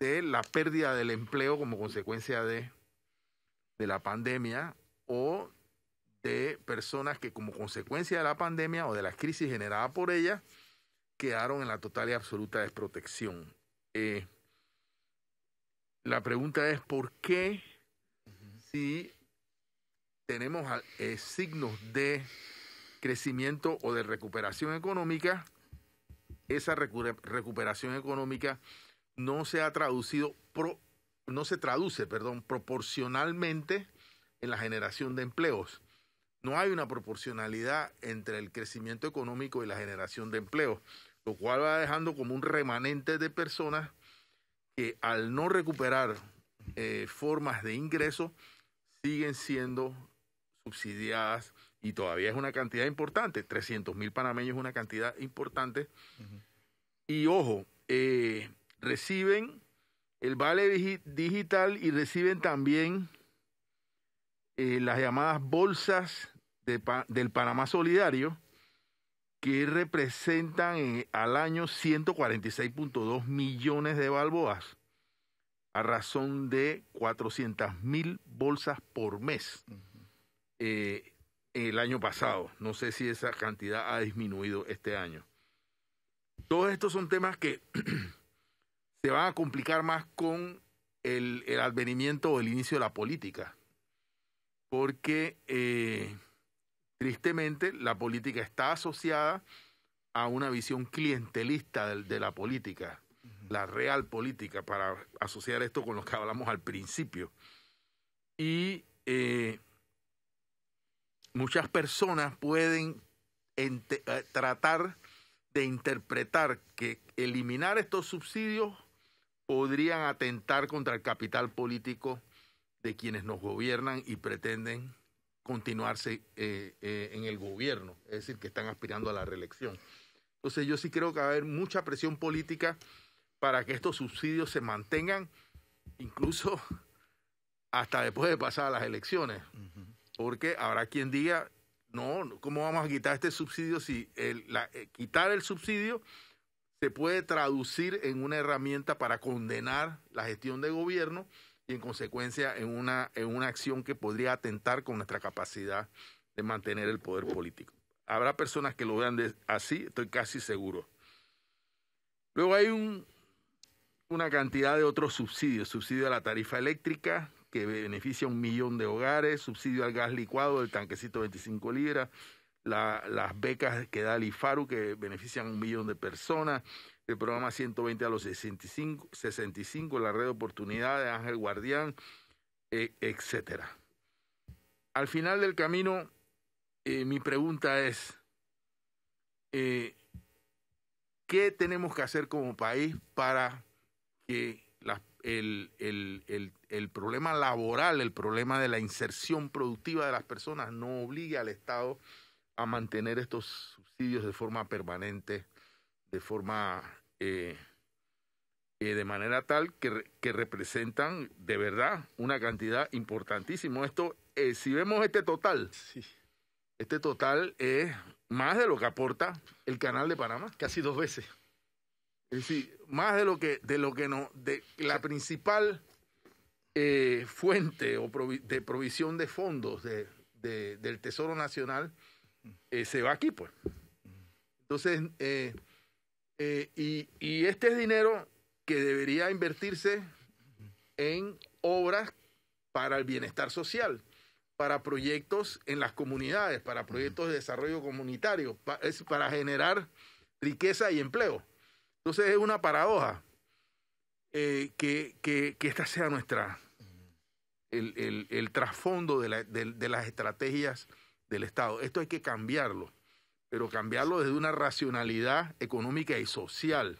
de la pérdida del empleo como consecuencia de, la pandemia o de personas que como consecuencia de la pandemia o de la crisis generada por ella quedaron en la total y absoluta desprotección. Eh, la pregunta es, ¿por qué si tenemos eh, signos de crecimiento o de recuperación económica, esa recuperación económica no se ha traducido, no se traduce, perdón, proporcionalmente en la generación de empleos. No hay una proporcionalidad entre el crecimiento económico y la generación de empleos, lo cual va dejando como un remanente de personas que al no recuperar eh, formas de ingreso siguen siendo subsidiadas y todavía es una cantidad importante. 300 mil panameños es una cantidad importante. Y ojo, eh, reciben el vale digital y reciben también eh, las llamadas bolsas del Panamá Solidario que representan al año 146.2 millones de balboas a razón de 400 mil bolsas por mes. Eh, el año pasado. No sé si esa cantidad ha disminuido este año. Todos estos son temas que (clears throat) se van a complicar más con el, advenimiento o el inicio de la política. Porque eh, tristemente la política está asociada a una visión clientelista de, la política, la real política, para asociar esto con lo que hablamos al principio. Y eh, muchas personas pueden eh, tratar de interpretar que eliminar estos subsidios podrían atentar contra el capital político de quienes nos gobiernan y pretenden continuarse eh, eh, en el gobierno, es decir, que están aspirando a la reelección. Entonces yo sí creo que va a haber mucha presión política para que estos subsidios se mantengan incluso hasta después de a las elecciones. Porque habrá quien diga, no, ¿cómo vamos a quitar este subsidio si el, eh, quitar el subsidio se puede traducir en una herramienta para condenar la gestión de gobierno y en consecuencia en una, en una acción que podría atentar con nuestra capacidad de mantener el poder político? Habrá personas que lo vean así, estoy casi seguro. Luego hay una cantidad de otros subsidios, subsidio a la tarifa eléctrica, que beneficia a un millón de hogares, subsidio al gas licuado del tanquecito 25 libras, las becas que da el IFARU, que benefician a un millón de personas, el programa 120 a los 65, 65 la red de oportunidades, Ángel Guardián, eh, etcétera. Al final del camino, eh, mi pregunta es, eh, ¿qué tenemos que hacer como país para que el, el, el, el problema laboral, el problema de la inserción productiva de las personas, no obliga al Estado a mantener estos subsidios de forma permanente, de forma eh, eh de manera tal que, representan de verdad una cantidad importantísima. Esto, eh, si vemos este total, este total es más de lo que aporta el Canal de Panamá. Casi dos veces. Es decir, más de lo que, de lo que no, de la principal eh, fuente o de provisión de fondos del Tesoro Nacional eh, se va aquí, pues. Entonces, eh, y, este es dinero que debería invertirse en obras para el bienestar social, para proyectos en las comunidades, para proyectos de desarrollo comunitario, es para generar riqueza y empleo. Entonces es una paradoja que esta sea nuestra, el, el, trasfondo de, la, las estrategias del Estado. Esto hay que cambiarlo, pero cambiarlo desde una racionalidad económica y social.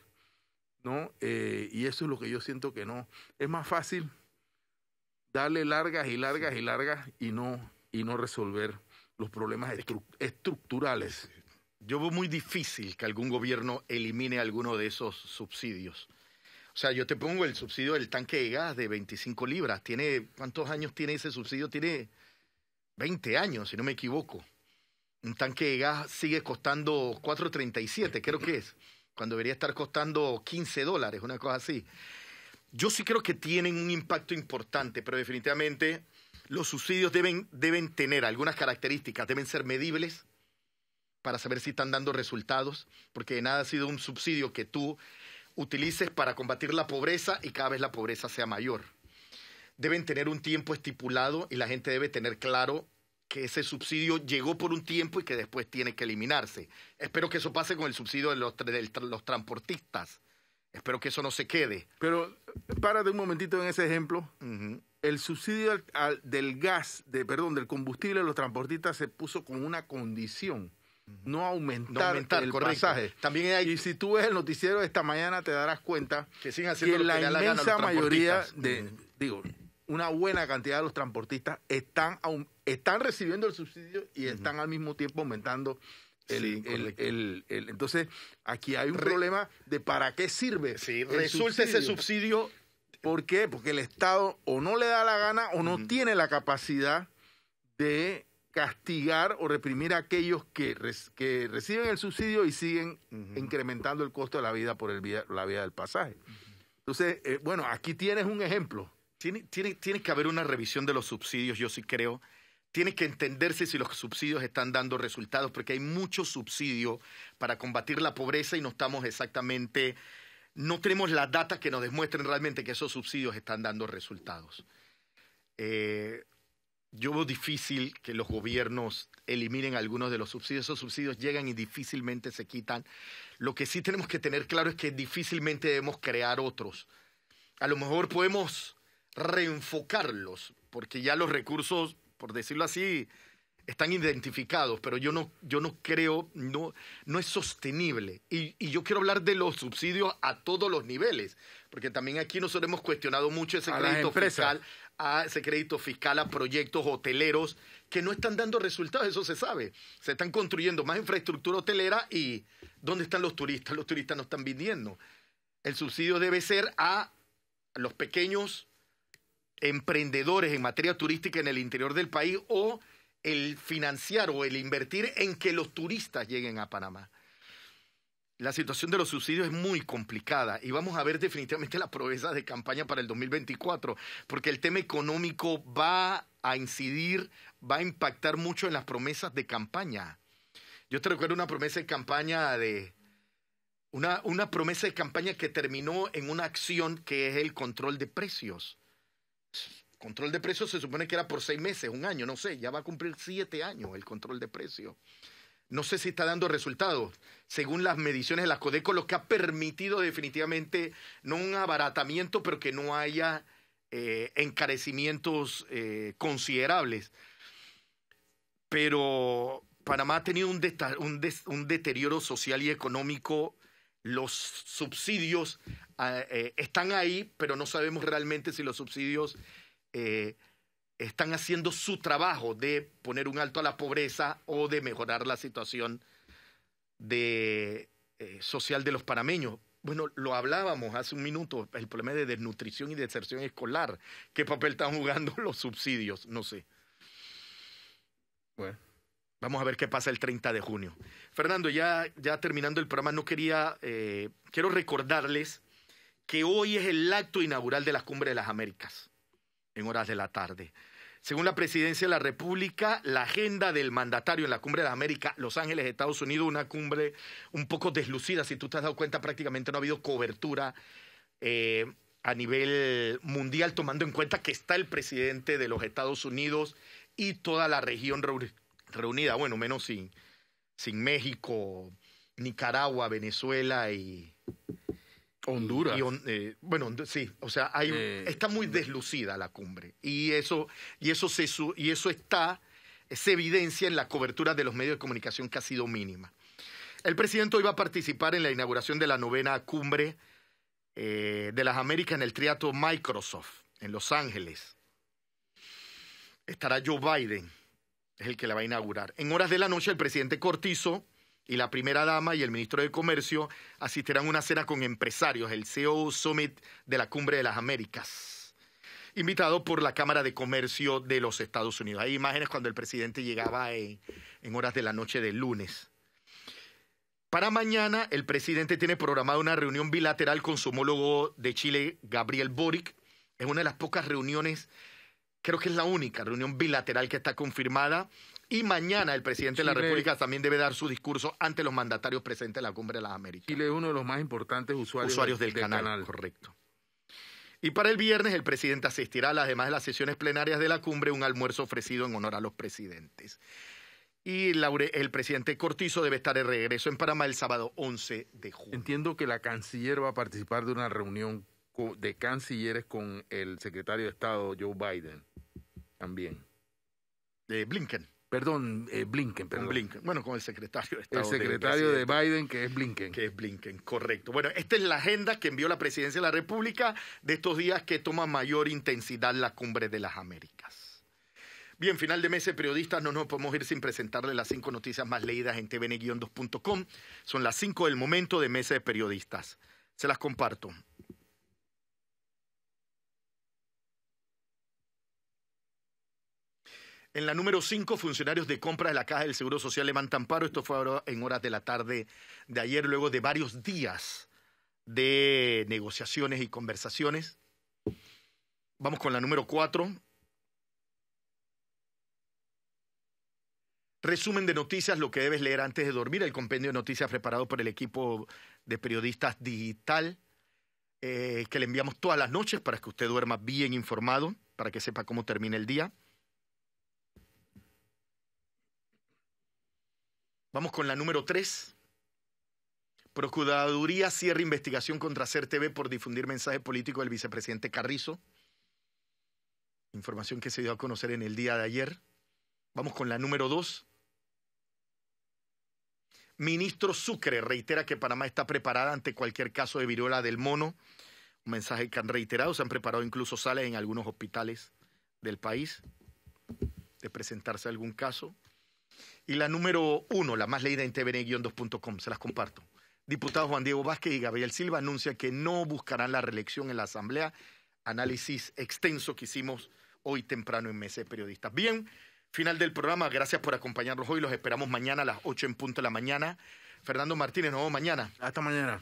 ¿no? Eh, y eso es lo que yo siento que no. Es más fácil darle largas y largas y largas y no, y no resolver los problemas estructurales. Yo veo muy difícil que algún gobierno elimine alguno de esos subsidios. O sea, yo te pongo el subsidio del tanque de gas de 25 libras. Tiene, ¿Cuántos años tiene ese subsidio? Tiene 20 años, si no me equivoco. Un tanque de gas sigue costando 4.37, creo que es, cuando debería estar costando 15 dólares, una cosa así. Yo sí creo que tienen un impacto importante, pero definitivamente los subsidios deben, deben tener algunas características, deben ser medibles para saber si están dando resultados, porque nada ha sido un subsidio que tú utilices para combatir la pobreza y cada vez la pobreza sea mayor. Deben tener un tiempo estipulado y la gente debe tener claro que ese subsidio llegó por un tiempo y que después tiene que eliminarse. Espero que eso pase con el subsidio de los, los transportistas. Espero que eso no se quede. Pero eh, párate un momentito en ese ejemplo. El subsidio del gas, de, perdón, del combustible de los transportistas se puso con una condición no aumentar, el correcto. También Y si tú ves el noticiero de esta mañana te darás cuenta que, siguen la inmensa mayoría de, digo, una buena cantidad de los transportistas están, están recibiendo el subsidio y están al mismo tiempo aumentando el, entonces, aquí hay un problema de para qué sirve. Sí, resulta ese subsidio. ¿Por qué? Porque el Estado o no le da la gana o no tiene la capacidad de castigar o reprimir a aquellos que, reciben el subsidio y siguen incrementando el costo de la vida por la vida del pasaje. Entonces, eh, bueno, aquí tienes un ejemplo. Tiene, que haber una revisión de los subsidios, yo sí creo. Tiene que entenderse si los subsidios están dando resultados, porque hay mucho subsidio para combatir la pobreza y no estamos exactamente, no tenemos las datas que nos demuestren realmente que esos subsidios están dando resultados. Eh, yo veo difícil que los gobiernos eliminen algunos de los subsidios. Esos subsidios llegan y difícilmente se quitan. Lo que sí tenemos que tener claro es que difícilmente debemos crear otros. A lo mejor podemos reenfocarlos, porque ya los recursos, por decirlo así, están identificados, pero yo no, yo no creo, no, no es sostenible. Y, yo quiero hablar de los subsidios a todos los niveles, porque también aquí nosotros hemos cuestionado mucho ese crédito fiscal a ese crédito fiscal a proyectos hoteleros que no están dando resultados, eso se sabe. Se están construyendo más infraestructura hotelera y ¿dónde están los turistas? Los turistas no están viniendo. El subsidio debe ser a los pequeños emprendedores en materia turística en el interior del país o el financiar o el invertir en que los turistas lleguen a Panamá la situación de los subsidios es muy complicada y vamos a ver definitivamente las promesas de campaña para el 2024, porque el tema económico va a incidir, va a impactar mucho en las promesas de campaña. Yo te recuerdo una promesa de campaña de... Una, una promesa de campaña que terminó en una acción que es el control de precios. Control de precios se supone que era por seis meses, un año, no sé, ya va a cumplir siete años el control de precios no sé si está dando resultados, según las mediciones de la Codeco, lo que ha permitido definitivamente no un abaratamiento, pero que no haya eh, encarecimientos eh, considerables. Pero Panamá ha tenido un, deterioro social y económico. Los subsidios ah, eh, están ahí, pero no sabemos realmente si los subsidios están haciendo su trabajo de poner un alto a la pobreza o de mejorar la situación eh, social de los parameños. Bueno, lo hablábamos hace un minuto, el problema de desnutrición y deserción escolar. ¿Qué papel están jugando (laughs) los subsidios? No sé. Bueno. Vamos a ver qué pasa el 30 de junio. Fernando, ya, ya terminando el programa, no quería, eh, quiero recordarles que hoy es el acto inaugural de la Cumbre de las Américas en horas de la tarde. Según la presidencia de la República, la agenda del mandatario en la Cumbre de América, Los Ángeles, Estados Unidos, una cumbre un poco deslucida. Si tú te has dado cuenta, prácticamente no ha habido cobertura eh, a nivel mundial, tomando en cuenta que está el presidente de los Estados Unidos y toda la región reunida. Bueno, menos sin México, Nicaragua, Venezuela y, Honduras. Eh, bueno, sí, o sea, eh, está muy deslucida la cumbre y eso, y eso, se, y eso está, se evidencia en la cobertura de los medios de comunicación que ha sido mínima. El presidente hoy va a participar en la inauguración de la novena cumbre eh, de las Américas en el triato Microsoft en Los Ángeles. Estará Joe Biden, es el que la va a inaugurar. En horas de la noche, el presidente Cortizo y la primera dama y el ministro de Comercio asistirán a una cena con empresarios, el CEO Summit de la Cumbre de las Américas, invitado por la Cámara de Comercio de los Estados Unidos. Hay imágenes cuando el presidente llegaba en, en horas de la noche del lunes. Para mañana, el presidente tiene programada una reunión bilateral con su homólogo de Chile, Gabriel Boric. Es una de las pocas reuniones, creo que es la única reunión bilateral que está confirmada y mañana el presidente de la República también debe dar su discurso ante los mandatarios presentes en la Cumbre de las Américas. Chile es uno de los más importantes usuarios, del, canal, Correcto. Y para el viernes el presidente asistirá, además de las sesiones plenarias de la cumbre, un almuerzo ofrecido en honor a los presidentes. Y el presidente Cortizo debe estar de regreso en Panamá el sábado 11 de junio. Entiendo que la canciller va a participar de una reunión de cancilleres con el secretario de Estado Joe Biden también. De Blinken. Perdón, eh, Blinken, perdón. Blinken. Bueno, con el secretario de Estado. El secretario de Biden, que es Blinken. Que es Blinken, correcto. Bueno, esta es la agenda que envió la presidencia de la República de estos días que toma mayor intensidad la cumbre de las Américas. Bien, final de de periodistas, no nos podemos ir sin presentarle las cinco noticias más leídas en tvn-2.com. Son las cinco del momento de Mesa de Periodistas. Se las comparto. En la número 5, funcionarios de compra de la Caja del Seguro Social levantan paro. Esto fue en horas de la tarde de ayer, luego de varios días de negociaciones y conversaciones. Vamos con la número 4. Resumen de noticias, lo que debes leer antes de dormir, el compendio de noticias preparado por el equipo de periodistas digital eh, que le enviamos todas las noches para que usted duerma bien informado, para que sepa cómo termina el día. Vamos con la número 3. Procuraduría cierra investigación contra CERTV por difundir mensaje político del vicepresidente Carrizo. Información que se dio a conocer en el día de ayer. Vamos con la número 2. Ministro Sucre reitera que Panamá está preparada ante cualquier caso de viruela del mono. Un mensaje que han reiterado. Se han preparado incluso salas en algunos hospitales del país de presentarse algún caso. Y la número uno, la más leída en tvn-2.com, se las comparto. Diputados Juan Diego Vázquez y Gabriel Silva anuncian que no buscarán la reelección en la Asamblea. Análisis extenso que hicimos hoy temprano en Mesa de Periodistas. Bien, final del programa. Gracias por acompañarnos hoy. Los esperamos mañana a las ocho en punto de la mañana. Fernando Martínez, nos vemos mañana. Hasta mañana.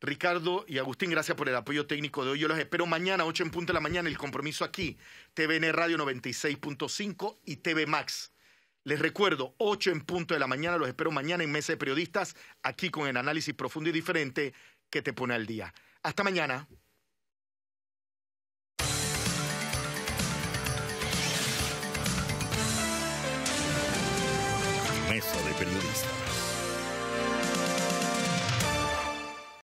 Ricardo y Agustín, gracias por el apoyo técnico de hoy. Yo los espero mañana, a ocho en punto de la mañana, el compromiso aquí, TVN Radio 96.5 y TV Max. Les recuerdo, 8 en punto de la mañana, los espero mañana en Mesa de Periodistas, aquí con el análisis profundo y diferente que te pone al día. Hasta mañana. Mesa de Periodistas.